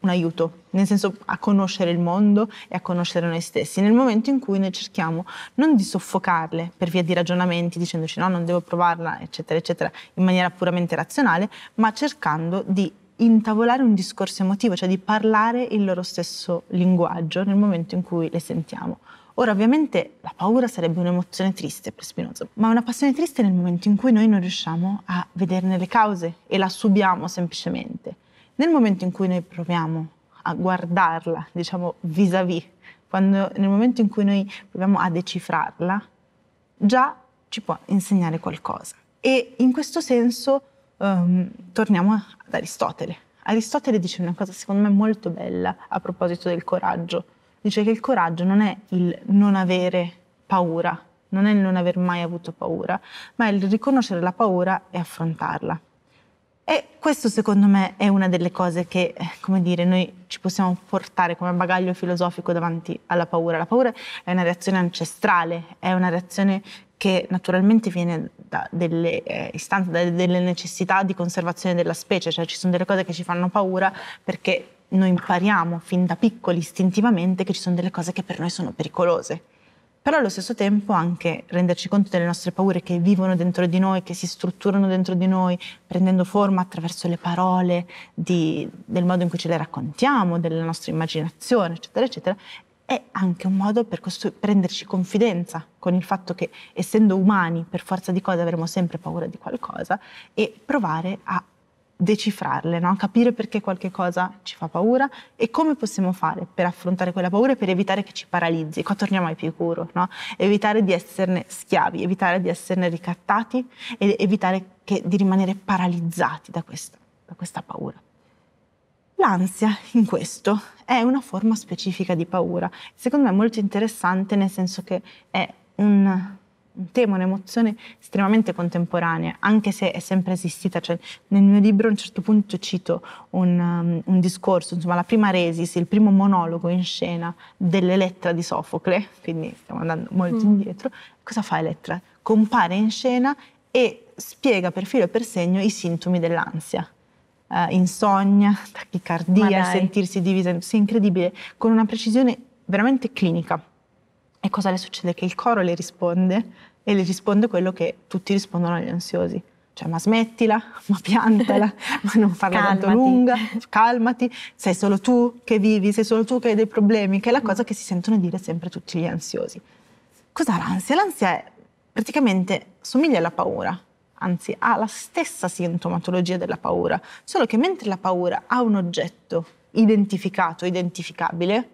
un aiuto, nel senso a conoscere il mondo e a conoscere noi stessi, nel momento in cui noi cerchiamo non di soffocarle per via di ragionamenti dicendoci no, non devo provarla, eccetera, eccetera, in maniera puramente razionale, ma cercando di intavolare un discorso emotivo, cioè di parlare il loro stesso linguaggio nel momento in cui le sentiamo. Ora, ovviamente la paura sarebbe un'emozione triste per Spinoza, ma una passione triste nel momento in cui noi non riusciamo a vederne le cause e la subiamo semplicemente. Nel momento in cui noi proviamo a guardarla, diciamo vis-à-vis, quando, nel momento in cui noi proviamo a decifrarla, già ci può insegnare qualcosa. E in questo senso um, torniamo ad Aristotele. Aristotele dice una cosa secondo me molto bella a proposito del coraggio. Dice che il coraggio non è il non avere paura, non è il non aver mai avuto paura, ma è il riconoscere la paura e affrontarla. E questo secondo me è una delle cose che, come dire, noi ci possiamo portare come bagaglio filosofico davanti alla paura. La paura è una reazione ancestrale, è una reazione che naturalmente viene da delle eh, istanze, da delle necessità di conservazione della specie, cioè ci sono delle cose che ci fanno paura perché noi impariamo fin da piccoli istintivamente che ci sono delle cose che per noi sono pericolose però allo stesso tempo anche renderci conto delle nostre paure che vivono dentro di noi, che si strutturano dentro di noi, prendendo forma attraverso le parole, di, del modo in cui ce le raccontiamo, della nostra immaginazione, eccetera, eccetera, è anche un modo per costru- prenderci confidenza con il fatto che essendo umani per forza di cose avremo sempre paura di qualcosa e provare a decifrarle, no? capire perché qualche cosa ci fa paura e come possiamo fare per affrontare quella paura e per evitare che ci paralizzi. Qua torniamo ai Epicuro, no? evitare di esserne schiavi, evitare di esserne ricattati e evitare che, di rimanere paralizzati da questa, da questa paura. L'ansia in questo è una forma specifica di paura, secondo me è molto interessante nel senso che è un, un tema, un'emozione estremamente contemporanea, anche se è sempre esistita. Cioè, nel mio libro a un certo punto cito un, um, un discorso, insomma, la prima resis, il primo monologo in scena dell'Elettra di Sofocle, quindi stiamo andando molto mm. indietro. Cosa fa Elettra? Compare in scena e spiega per filo e per segno i sintomi dell'ansia. Uh, insonnia, tachicardia, sentirsi divisa, sì, incredibile, con una precisione veramente clinica. E cosa le succede? Che il coro le risponde e le risponde quello che tutti rispondono agli ansiosi. Cioè, ma smettila, ma piantala, ma non farla calmati. tanto lunga, calmati, sei solo tu che vivi, sei solo tu che hai dei problemi, che è la mm. cosa che si sentono dire sempre tutti gli ansiosi. Cos'è l'ansia? L'ansia è, praticamente somiglia alla paura, anzi ha la stessa sintomatologia della paura, solo che mentre la paura ha un oggetto identificato, identificabile,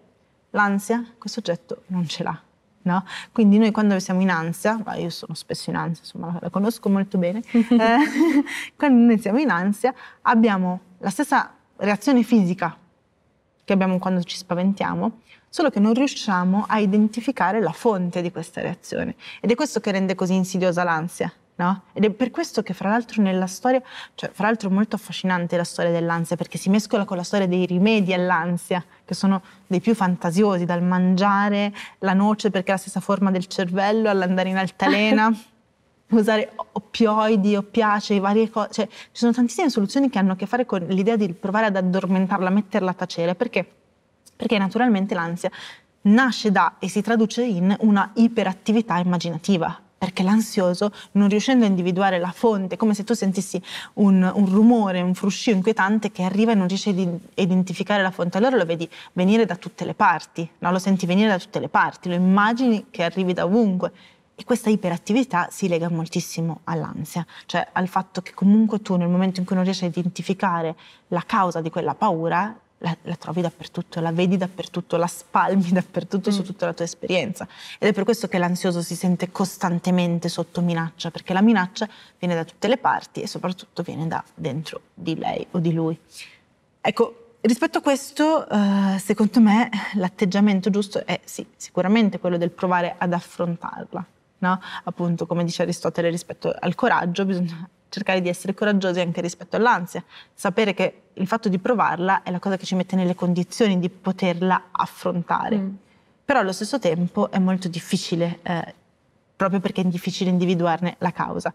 l'ansia questo oggetto non ce l'ha No? Quindi noi quando siamo in ansia, io sono spesso in ansia, insomma la conosco molto bene, eh, quando noi siamo in ansia abbiamo la stessa reazione fisica che abbiamo quando ci spaventiamo, solo che non riusciamo a identificare la fonte di questa reazione. Ed è questo che rende così insidiosa l'ansia, No? Ed è per questo che, fra l'altro, nella storia, cioè, fra l'altro, è molto affascinante la storia dell'ansia perché si mescola con la storia dei rimedi all'ansia, che sono dei più fantasiosi, dal mangiare la noce perché è la stessa forma del cervello, all'andare in altalena. usare oppioidi, oppiacei, varie cose, cioè ci sono tantissime soluzioni che hanno a che fare con l'idea di provare ad addormentarla, metterla a tacere, perché? Perché naturalmente l'ansia nasce da e si traduce in una iperattività immaginativa, perché l'ansioso, non riuscendo a individuare la fonte, come se tu sentissi un, un rumore, un fruscio inquietante che arriva e non riesci a identificare la fonte, allora lo vedi venire da tutte le parti, no? lo senti venire da tutte le parti, lo immagini che arrivi da ovunque. E questa iperattività si lega moltissimo all'ansia, cioè al fatto che comunque tu nel momento in cui non riesci a identificare la causa di quella paura, la, la, trovi dappertutto, la vedi dappertutto, la spalmi dappertutto mm. su tutta la tua esperienza. Ed è per questo che l'ansioso si sente costantemente sotto minaccia, perché la minaccia viene da tutte le parti e soprattutto viene da dentro di lei o di lui. Ecco, rispetto a questo, uh, secondo me, l'atteggiamento giusto è sì, sicuramente quello del provare ad affrontarla. No? Appunto, come dice Aristotele, rispetto al coraggio, bisogna cercare di essere coraggiosi anche rispetto all'ansia, sapere che il fatto di provarla è la cosa che ci mette nelle condizioni di poterla affrontare. Mm. Però allo stesso tempo è molto difficile, eh, proprio perché è difficile individuarne la causa.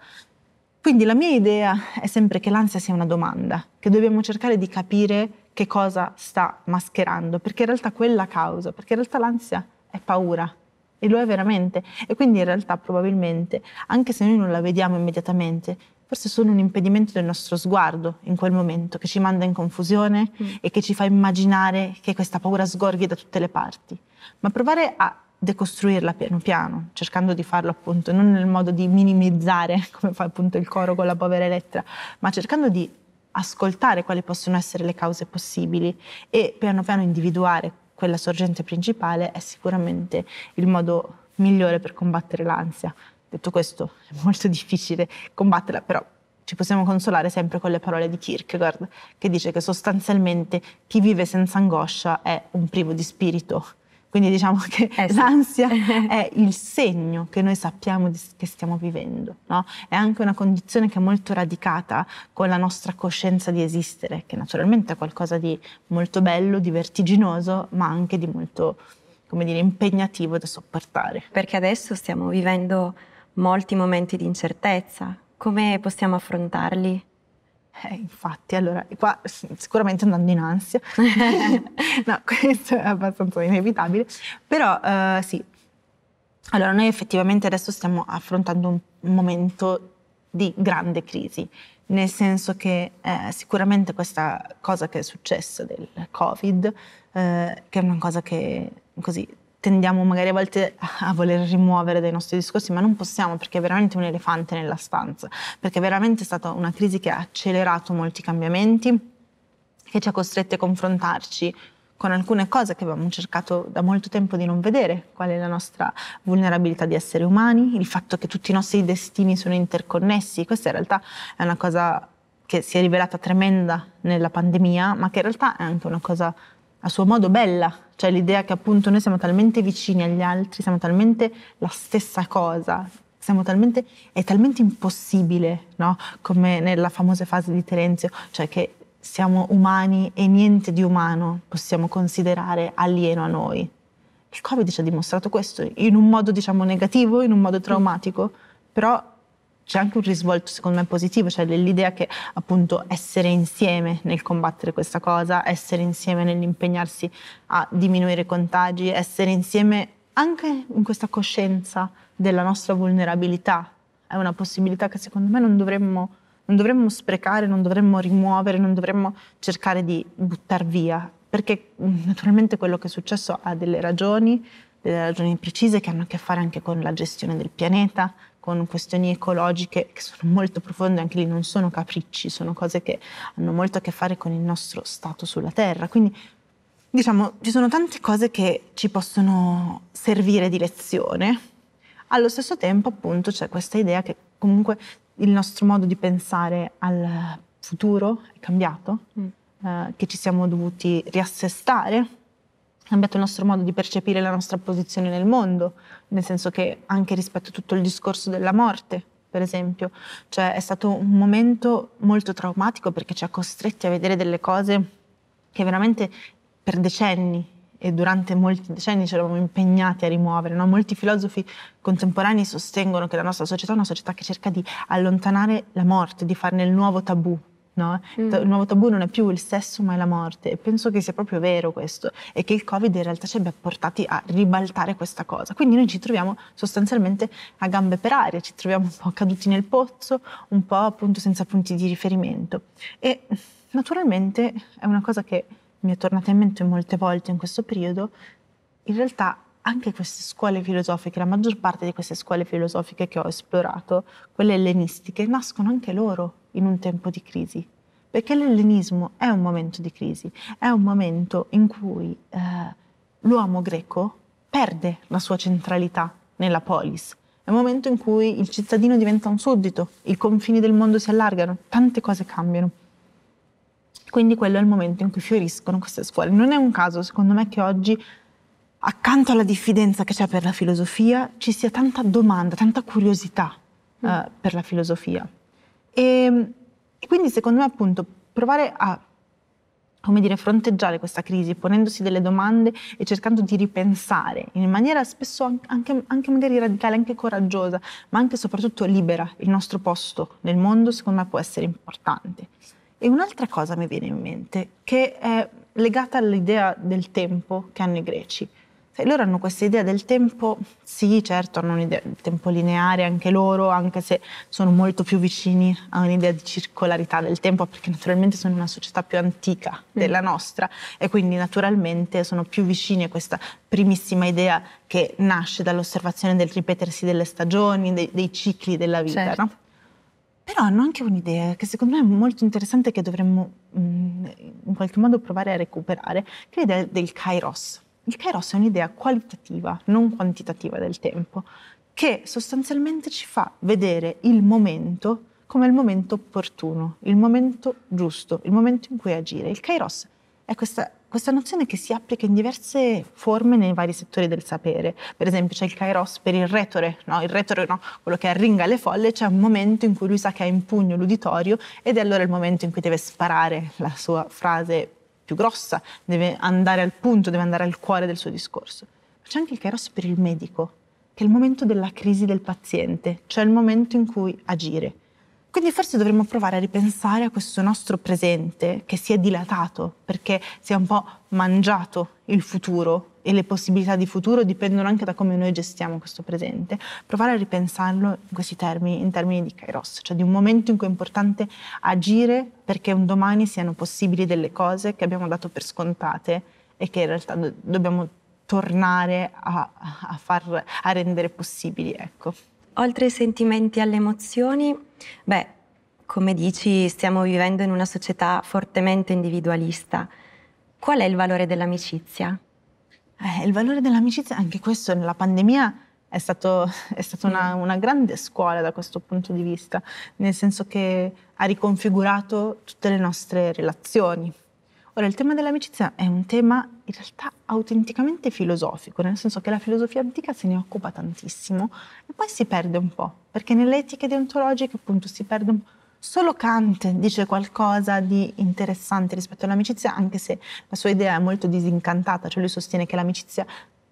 Quindi la mia idea è sempre che l'ansia sia una domanda, che dobbiamo cercare di capire che cosa sta mascherando, perché in realtà quella causa, perché in realtà l'ansia è paura, e lo è veramente. E quindi in realtà probabilmente, anche se noi non la vediamo immediatamente, forse sono un impedimento del nostro sguardo in quel momento, che ci manda in confusione mm. e che ci fa immaginare che questa paura sgorghi da tutte le parti. Ma provare a decostruirla piano piano, cercando di farlo appunto non nel modo di minimizzare, come fa appunto il coro con la povera Elettra, ma cercando di ascoltare quali possono essere le cause possibili e piano piano individuare quella sorgente principale è sicuramente il modo migliore per combattere l'ansia. Detto questo, è molto difficile combatterla, però ci possiamo consolare sempre con le parole di Kierkegaard, che dice che sostanzialmente chi vive senza angoscia è un privo di spirito. Quindi diciamo che eh sì. l'ansia è il segno che noi sappiamo che stiamo vivendo, no? È anche una condizione che è molto radicata con la nostra coscienza di esistere, che naturalmente è qualcosa di molto bello, di vertiginoso, ma anche di molto, come dire, impegnativo da sopportare. Perché adesso stiamo vivendo molti momenti di incertezza. Come possiamo affrontarli? Eh, infatti, allora, qua sicuramente andando in ansia, no, questo è abbastanza inevitabile, però eh, sì, allora noi effettivamente adesso stiamo affrontando un momento di grande crisi, nel senso che eh, sicuramente questa cosa che è successa del Covid, eh, che è una cosa che così tendiamo magari a volte a voler rimuovere dai nostri discorsi, ma non possiamo perché è veramente un elefante nella stanza, perché è veramente stata una crisi che ha accelerato molti cambiamenti, che ci ha costretti a confrontarci con alcune cose che avevamo cercato da molto tempo di non vedere, qual è la nostra vulnerabilità di esseri umani, il fatto che tutti i nostri destini sono interconnessi, questa in realtà è una cosa che si è rivelata tremenda nella pandemia, ma che in realtà è anche una cosa a suo modo bella, cioè l'idea che appunto noi siamo talmente vicini agli altri, siamo talmente la stessa cosa, talmente, è talmente impossibile, no? come nella famosa fase di Terenzio, cioè che siamo umani e niente di umano possiamo considerare alieno a noi. Il Covid ci ha dimostrato questo in un modo diciamo negativo, in un modo traumatico, però c'è anche un risvolto secondo me positivo, cioè l'idea che appunto essere insieme nel combattere questa cosa, essere insieme nell'impegnarsi a diminuire i contagi, essere insieme anche in questa coscienza della nostra vulnerabilità è una possibilità che secondo me non dovremmo, non dovremmo sprecare, non dovremmo rimuovere, non dovremmo cercare di buttar via, perché mm, naturalmente quello che è successo ha delle ragioni, delle ragioni precise che hanno a che fare anche con la gestione del pianeta, con questioni ecologiche che sono molto profonde, anche lì non sono capricci, sono cose che hanno molto a che fare con il nostro stato sulla Terra. Quindi diciamo, ci sono tante cose che ci possono servire di lezione. Allo stesso tempo, appunto, c'è questa idea che comunque il nostro modo di pensare al futuro è cambiato, mm. eh, che ci siamo dovuti riassestare cambiato il nostro modo di percepire la nostra posizione nel mondo, nel senso che anche rispetto a tutto il discorso della morte, per esempio, cioè è stato un momento molto traumatico perché ci ha costretti a vedere delle cose che veramente per decenni e durante molti decenni ci eravamo impegnati a rimuovere. No? Molti filosofi contemporanei sostengono che la nostra società è una società che cerca di allontanare la morte, di farne il nuovo tabù, no? Mm. Il nuovo tabù non è più il sesso ma è la morte e penso che sia proprio vero questo e che il Covid in realtà ci abbia portati a ribaltare questa cosa. Quindi noi ci troviamo sostanzialmente a gambe per aria, ci troviamo un po' caduti nel pozzo, un po' appunto senza punti di riferimento e naturalmente è una cosa che mi è tornata in mente molte volte in questo periodo, in realtà anche queste scuole filosofiche, la maggior parte di queste scuole filosofiche che ho esplorato, quelle ellenistiche, nascono anche loro in un tempo di crisi, perché l'ellenismo è un momento di crisi, è un momento in cui eh, l'uomo greco perde la sua centralità nella polis, è un momento in cui il cittadino diventa un suddito, i confini del mondo si allargano, tante cose cambiano. Quindi quello è il momento in cui fioriscono queste scuole. Non è un caso, secondo me, che oggi accanto alla diffidenza che c'è per la filosofia ci sia tanta domanda, tanta curiosità mm. eh, per la filosofia. E, ehm, e quindi secondo me appunto provare a come dire, fronteggiare questa crisi, ponendosi delle domande e cercando di ripensare in maniera spesso anche, anche, magari radicale, anche coraggiosa, ma anche e soprattutto libera il nostro posto nel mondo, secondo me può essere importante. E un'altra cosa mi viene in mente, che è legata all'idea del tempo che hanno i greci. Sai, cioè, loro hanno questa idea del tempo, sì, certo, hanno un'idea del tempo lineare anche loro, anche se sono molto più vicini a un'idea di circolarità del tempo, perché naturalmente sono una società più antica mm. della nostra e quindi naturalmente sono più vicini a questa primissima idea che nasce dall'osservazione del ripetersi delle stagioni, dei, dei cicli della vita, certo. no? Però hanno anche un'idea che secondo me è molto interessante che dovremmo mh, mm, in qualche modo provare a recuperare, che è l'idea del kairos. Il Kairos eh, è un'idea qualitativa, non quantitativa del tempo, che sostanzialmente ci fa vedere il momento come il momento opportuno, il momento giusto, il momento in cui agire. Il Kairos è questa questa nozione che si applica in diverse forme nei vari settori del sapere. Per esempio c'è il kairos per il retore, no? il retore no, quello che arringa le folle, c'è un momento in cui lui sa che ha in pugno l'uditorio ed è allora il momento in cui deve sparare la sua frase più grossa, deve andare al punto, deve andare al cuore del suo discorso. Ma c'è anche il kairos per il medico, che è il momento della crisi del paziente, cioè il momento in cui agire quindi forse dovremmo provare a ripensare a questo nostro presente che si è dilatato perché si è un po' mangiato il futuro e le possibilità di futuro dipendono anche da come noi gestiamo questo presente. Provare a ripensarlo in questi termini, in termini di kairos, cioè di un momento in cui è importante agire perché un domani siano possibili delle cose che abbiamo dato per scontate e che in realtà do- dobbiamo tornare a, a, far, a rendere possibili. Ecco oltre ai sentimenti e alle emozioni, beh, come dici, stiamo vivendo in una società fortemente individualista. Qual è il valore dell'amicizia? Eh, il valore dell'amicizia, anche questo nella pandemia è, stato, è stata una, mm. una, grande scuola da questo punto di vista, nel senso che ha riconfigurato tutte le nostre relazioni. Ora, il tema dell'amicizia è un tema in realtà autenticamente filosofico, nel senso che la filosofia antica se ne occupa tantissimo e poi si perde un po', perché nelle etiche deontologiche appunto si perde un po'. Solo Kant dice qualcosa di interessante rispetto all'amicizia, anche se la sua idea è molto disincantata, cioè lui sostiene che l'amicizia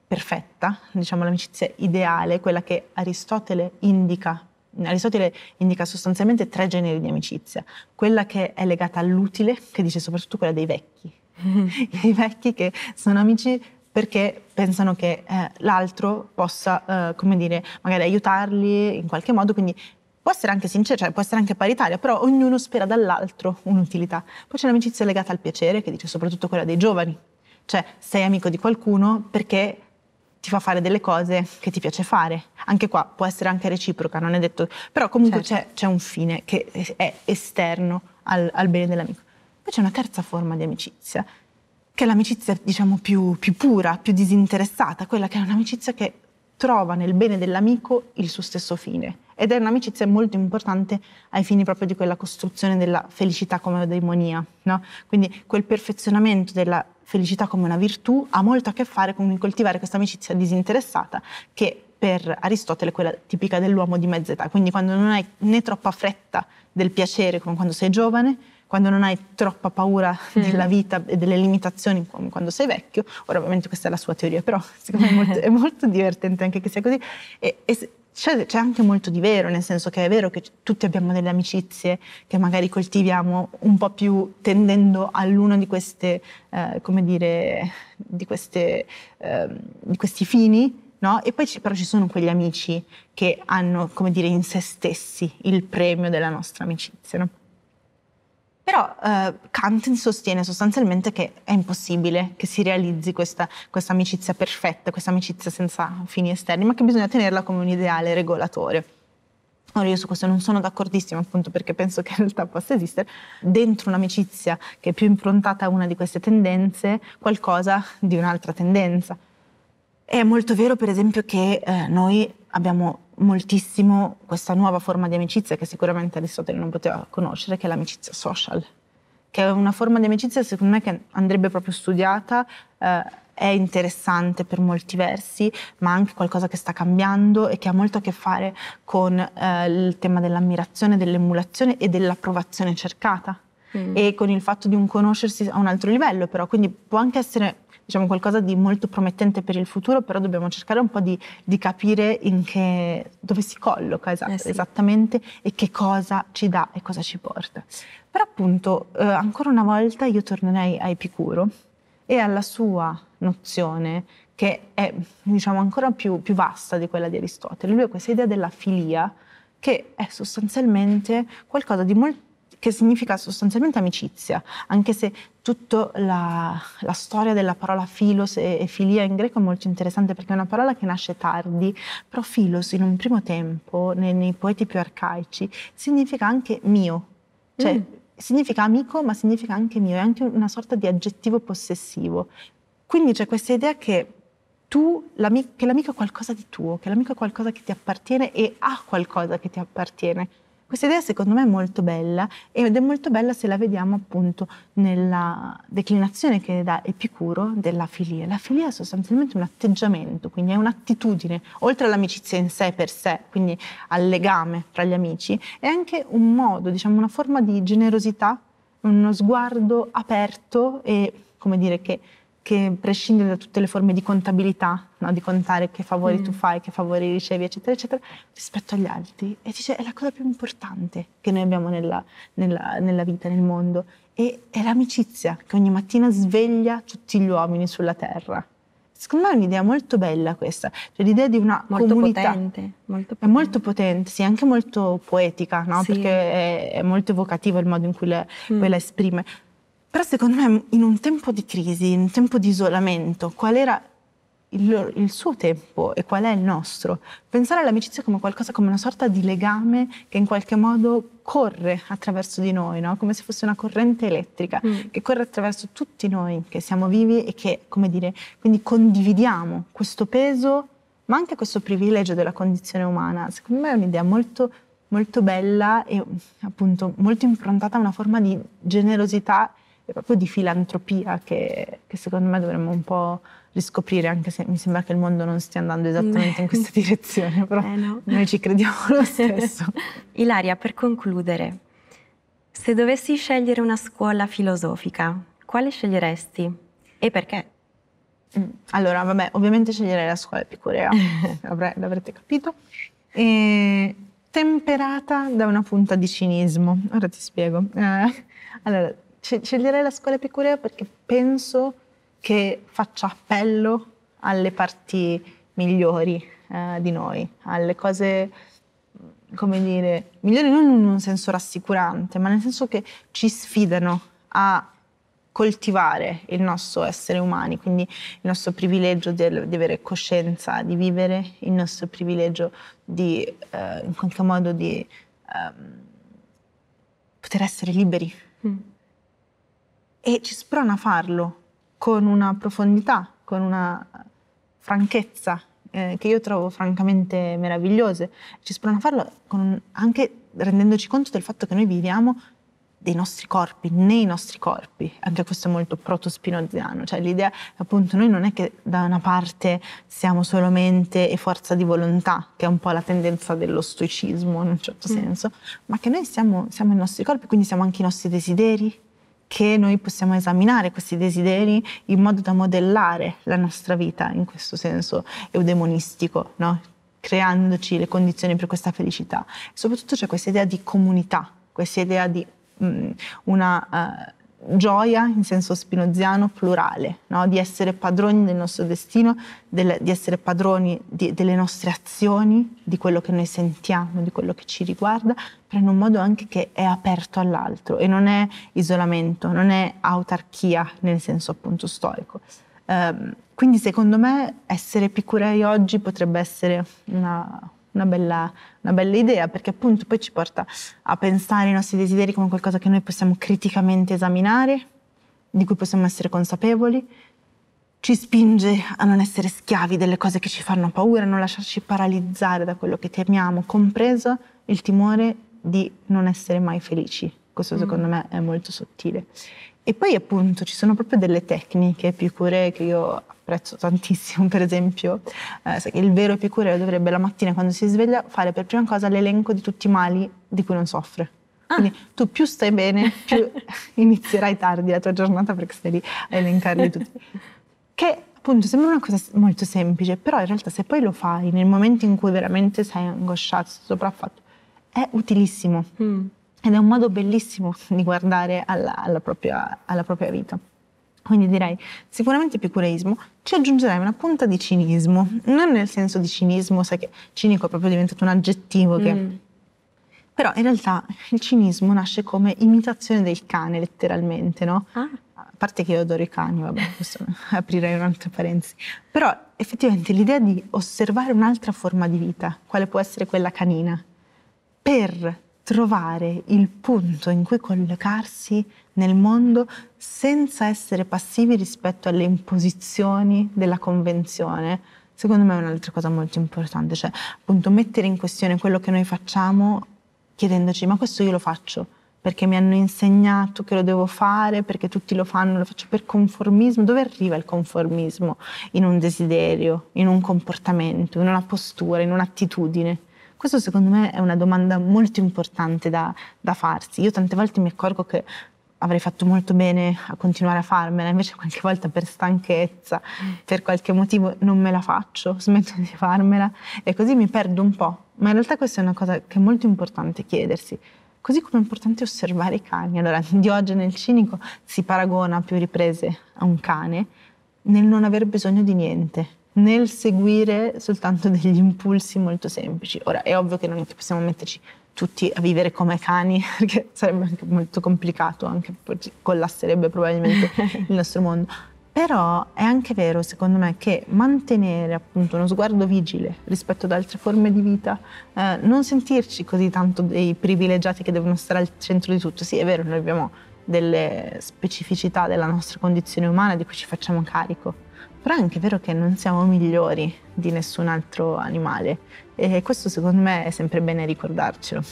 perfetta, diciamo l'amicizia ideale, quella che Aristotele indica Aristotele indica sostanzialmente tre generi di amicizia, quella che è legata all'utile, che dice soprattutto quella dei vecchi, i vecchi che sono amici perché pensano che eh, l'altro possa, eh, come dire, magari aiutarli in qualche modo, quindi può essere anche sincero, cioè può essere anche paritaria, però ognuno spera dall'altro un'utilità. Poi c'è l'amicizia legata al piacere, che dice soprattutto quella dei giovani, cioè sei amico di qualcuno perché ti fa fare delle cose che ti piace fare. Anche qua può essere anche reciproca, non è detto, però comunque certo. c'è, c'è, un fine che è esterno al, al bene dell'amico. Poi c'è una terza forma di amicizia, che è l'amicizia diciamo più, più pura, più disinteressata, quella che è un'amicizia che trova nel bene dell'amico il suo stesso fine. Ed è un'amicizia molto importante ai fini proprio di quella costruzione della felicità come demonia. No? Quindi quel perfezionamento della felicità come una virtù ha molto a che fare con il coltivare questa amicizia disinteressata che per Aristotele è quella tipica dell'uomo di mezza età. Quindi quando non hai né troppa fretta del piacere come quando sei giovane, quando non hai troppa paura della vita e delle limitazioni come quando sei vecchio. Ora ovviamente questa è la sua teoria, però secondo me è molto, è molto divertente anche che sia così. E, e c'è, c'è, anche molto di vero, nel senso che è vero che tutti abbiamo delle amicizie che magari coltiviamo un po' più tendendo all'uno di queste, eh, come dire, di, queste, eh, di questi fini, No? E poi ci, però ci sono quegli amici che hanno, come dire, in se stessi il premio della nostra amicizia, no? Però eh, Kant sostiene sostanzialmente che è impossibile che si realizzi questa, questa amicizia perfetta, questa amicizia senza fini esterni, ma che bisogna tenerla come un ideale regolatore. Ora io su questo non sono d'accordissimo appunto perché penso che in realtà possa esistere, dentro un'amicizia che è più improntata a una di queste tendenze, qualcosa di un'altra tendenza. È molto vero per esempio che eh, noi abbiamo moltissimo questa nuova forma di amicizia che sicuramente Aristotele non poteva conoscere, che è l'amicizia social, che è una forma di amicizia secondo me che andrebbe proprio studiata, eh, è interessante per molti versi, ma anche qualcosa che sta cambiando e che ha molto a che fare con eh, il tema dell'ammirazione, dell'emulazione e dell'approvazione cercata. Mm. E con il fatto di un conoscersi a un altro livello, però, quindi può anche essere diciamo, qualcosa di molto promettente per il futuro, però dobbiamo cercare un po' di, di capire che, dove si colloca esatto, eh sì. esattamente e che cosa ci dà e cosa ci porta. Però appunto, eh, ancora una volta io tornerei a Epicuro e alla sua nozione che è diciamo, ancora più, più vasta di quella di Aristotele. Lui ha questa idea della filia che è sostanzialmente qualcosa di molto che significa sostanzialmente amicizia, anche se tutta la, la, storia della parola filos e, e, filia in greco è molto interessante perché è una parola che nasce tardi, però filos in un primo tempo, nei, nei poeti più arcaici, significa anche mio, cioè mm. significa amico ma significa anche mio, è anche una sorta di aggettivo possessivo. Quindi c'è questa idea che tu, l'amico, che l'amico è qualcosa di tuo, che l'amico è qualcosa che ti appartiene e ha qualcosa che ti appartiene questa idea secondo me è molto bella ed è molto bella se la vediamo appunto nella declinazione che dà Epicuro della filia. La filia è sostanzialmente un atteggiamento, quindi è un'attitudine, oltre all'amicizia in sé per sé, quindi al legame tra gli amici, è anche un modo, diciamo una forma di generosità, uno sguardo aperto e come dire che che prescinde da tutte le forme di contabilità, no? di contare che favori mm. tu fai, che favori ricevi, eccetera, eccetera, rispetto agli altri. E dice, è la cosa più importante che noi abbiamo nella, nella, nella vita, nel mondo. E è l'amicizia che ogni mattina sveglia tutti gli uomini sulla terra. Secondo me è un'idea molto bella questa, cioè l'idea di una molto comunità. Potente, molto potente. È molto potente, sì, anche molto poetica, no? sì. perché è, è, molto evocativo il modo in cui mm. la mm. esprime. Però secondo me in un tempo di crisi, in un tempo di isolamento, qual era il, il, suo tempo e qual è il nostro? Pensare all'amicizia come qualcosa, come una sorta di legame che in qualche modo corre attraverso di noi, no? come se fosse una corrente elettrica mm. che corre attraverso tutti noi che siamo vivi e che, come dire, quindi condividiamo questo peso, ma anche questo privilegio della condizione umana. Secondo me è un'idea molto molto bella e appunto molto improntata a una forma di generosità è proprio di filantropia che, che, secondo me dovremmo un po' riscoprire, anche se mi sembra che il mondo non stia andando esattamente in questa direzione, però eh no. noi ci crediamo lo stesso. Ilaria, per concludere, se dovessi scegliere una scuola filosofica, quale sceglieresti e perché? Mm, allora, vabbè, ovviamente sceglierei la scuola epicurea, l'avrete capito, e temperata da una punta di cinismo. Ora ti spiego. Eh, allora, sceglierei la scuola epicurea perché penso che faccia appello alle parti migliori eh, di noi, alle cose, come dire, migliori non in un senso rassicurante, ma nel senso che ci sfidano a coltivare il nostro essere umani, quindi il nostro privilegio di, di avere coscienza, di vivere, il nostro privilegio di, eh, in qualche modo, di eh, poter essere liberi. Mm e ci sprona a farlo con una profondità, con una franchezza eh, che io trovo francamente meravigliose. Ci sprona a farlo con, anche rendendoci conto del fatto che noi viviamo dei nostri corpi, nei nostri corpi, anche questo è molto proto-spinoziano, cioè l'idea appunto noi non è che da una parte siamo solo mente e forza di volontà, che è un po' la tendenza dello stoicismo in un certo mm. senso, ma che noi siamo, siamo i nostri corpi, quindi siamo anche i nostri desideri, che noi possiamo esaminare questi desideri in modo da modellare la nostra vita in questo senso eudemonistico, no? creandoci le condizioni per questa felicità. soprattutto c'è questa idea di comunità, questa idea di mh, mm, una... Uh, gioia in senso spinoziano plurale, no? di essere padroni del nostro destino, del, di essere padroni di, delle nostre azioni, di quello che noi sentiamo, di quello che ci riguarda, però in un modo anche che è aperto all'altro e non è isolamento, non è autarchia nel senso appunto storico. Um, quindi secondo me essere epicurei oggi potrebbe essere una, una bella, una bella, idea, perché appunto poi ci porta a pensare i nostri desideri come qualcosa che noi possiamo criticamente esaminare, di cui possiamo essere consapevoli, ci spinge a non essere schiavi delle cose che ci fanno paura, a non lasciarci paralizzare da quello che temiamo, compreso il timore di non essere mai felici. Questo mm. secondo me è molto sottile. E poi appunto ci sono proprio delle tecniche epicure che io apprezzo tantissimo, per esempio eh, il vero epicureo dovrebbe la mattina quando si sveglia fare per prima cosa l'elenco di tutti i mali di cui non soffre. Ah. Quindi tu più stai bene, più inizierai tardi la tua giornata perché stai lì a elencarli tutti. Che appunto sembra una cosa molto semplice, però in realtà se poi lo fai nel momento in cui veramente sei angosciato, sopraffatto, è utilissimo. Mm ed è un modo bellissimo di guardare alla, alla, propria, alla propria, vita. Quindi direi sicuramente epicureismo, ci aggiungerei una punta di cinismo, non nel senso di cinismo, sai che cinico è proprio diventato un aggettivo che... Mm. Però in realtà il cinismo nasce come imitazione del cane, letteralmente, no? Ah. A parte che io adoro i cani, vabbè, questo aprirei un'altra parentesi. Però effettivamente l'idea di osservare un'altra forma di vita, quale può essere quella canina, per trovare il punto in cui collocarsi nel mondo senza essere passivi rispetto alle imposizioni della convenzione. Secondo me è un'altra cosa molto importante, cioè appunto mettere in questione quello che noi facciamo chiedendoci ma questo io lo faccio perché mi hanno insegnato che lo devo fare, perché tutti lo fanno, lo faccio per conformismo. Dove arriva il conformismo? In un desiderio, in un comportamento, in una postura, in un'attitudine. Questo secondo me è una domanda molto importante da, da farsi. Io tante volte mi accorgo che avrei fatto molto bene a continuare a farmela, invece qualche volta per stanchezza, per qualche motivo non me la faccio, smetto di farmela e così mi perdo un po'. Ma in realtà questa è una cosa che è molto importante chiedersi. Così come è importante osservare i cani. Allora, Diogene il cinico si paragona a più riprese a un cane nel non aver bisogno di niente nel seguire soltanto degli impulsi molto semplici. Ora è ovvio che non è che possiamo metterci tutti a vivere come cani, perché sarebbe anche molto complicato, anche collasserebbe probabilmente il nostro mondo. Però è anche vero, secondo me, che mantenere appunto uno sguardo vigile rispetto ad altre forme di vita, eh, non sentirci così tanto dei privilegiati che devono stare al centro di tutto. Sì, è vero, noi abbiamo delle specificità della nostra condizione umana di cui ci facciamo carico, però è anche vero che non siamo migliori di nessun altro animale e questo secondo me è sempre bene ricordarcelo.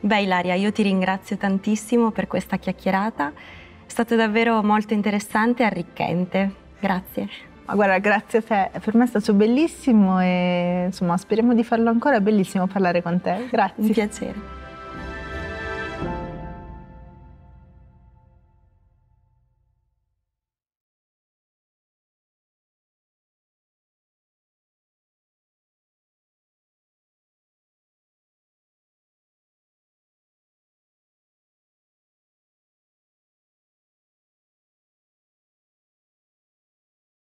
Beh Ilaria, io ti ringrazio tantissimo per questa chiacchierata, è stato davvero molto interessante e arricchente, grazie. Ma guarda, grazie a te, per me è stato bellissimo e insomma speriamo di farlo ancora, è bellissimo parlare con te, grazie. Un piacere.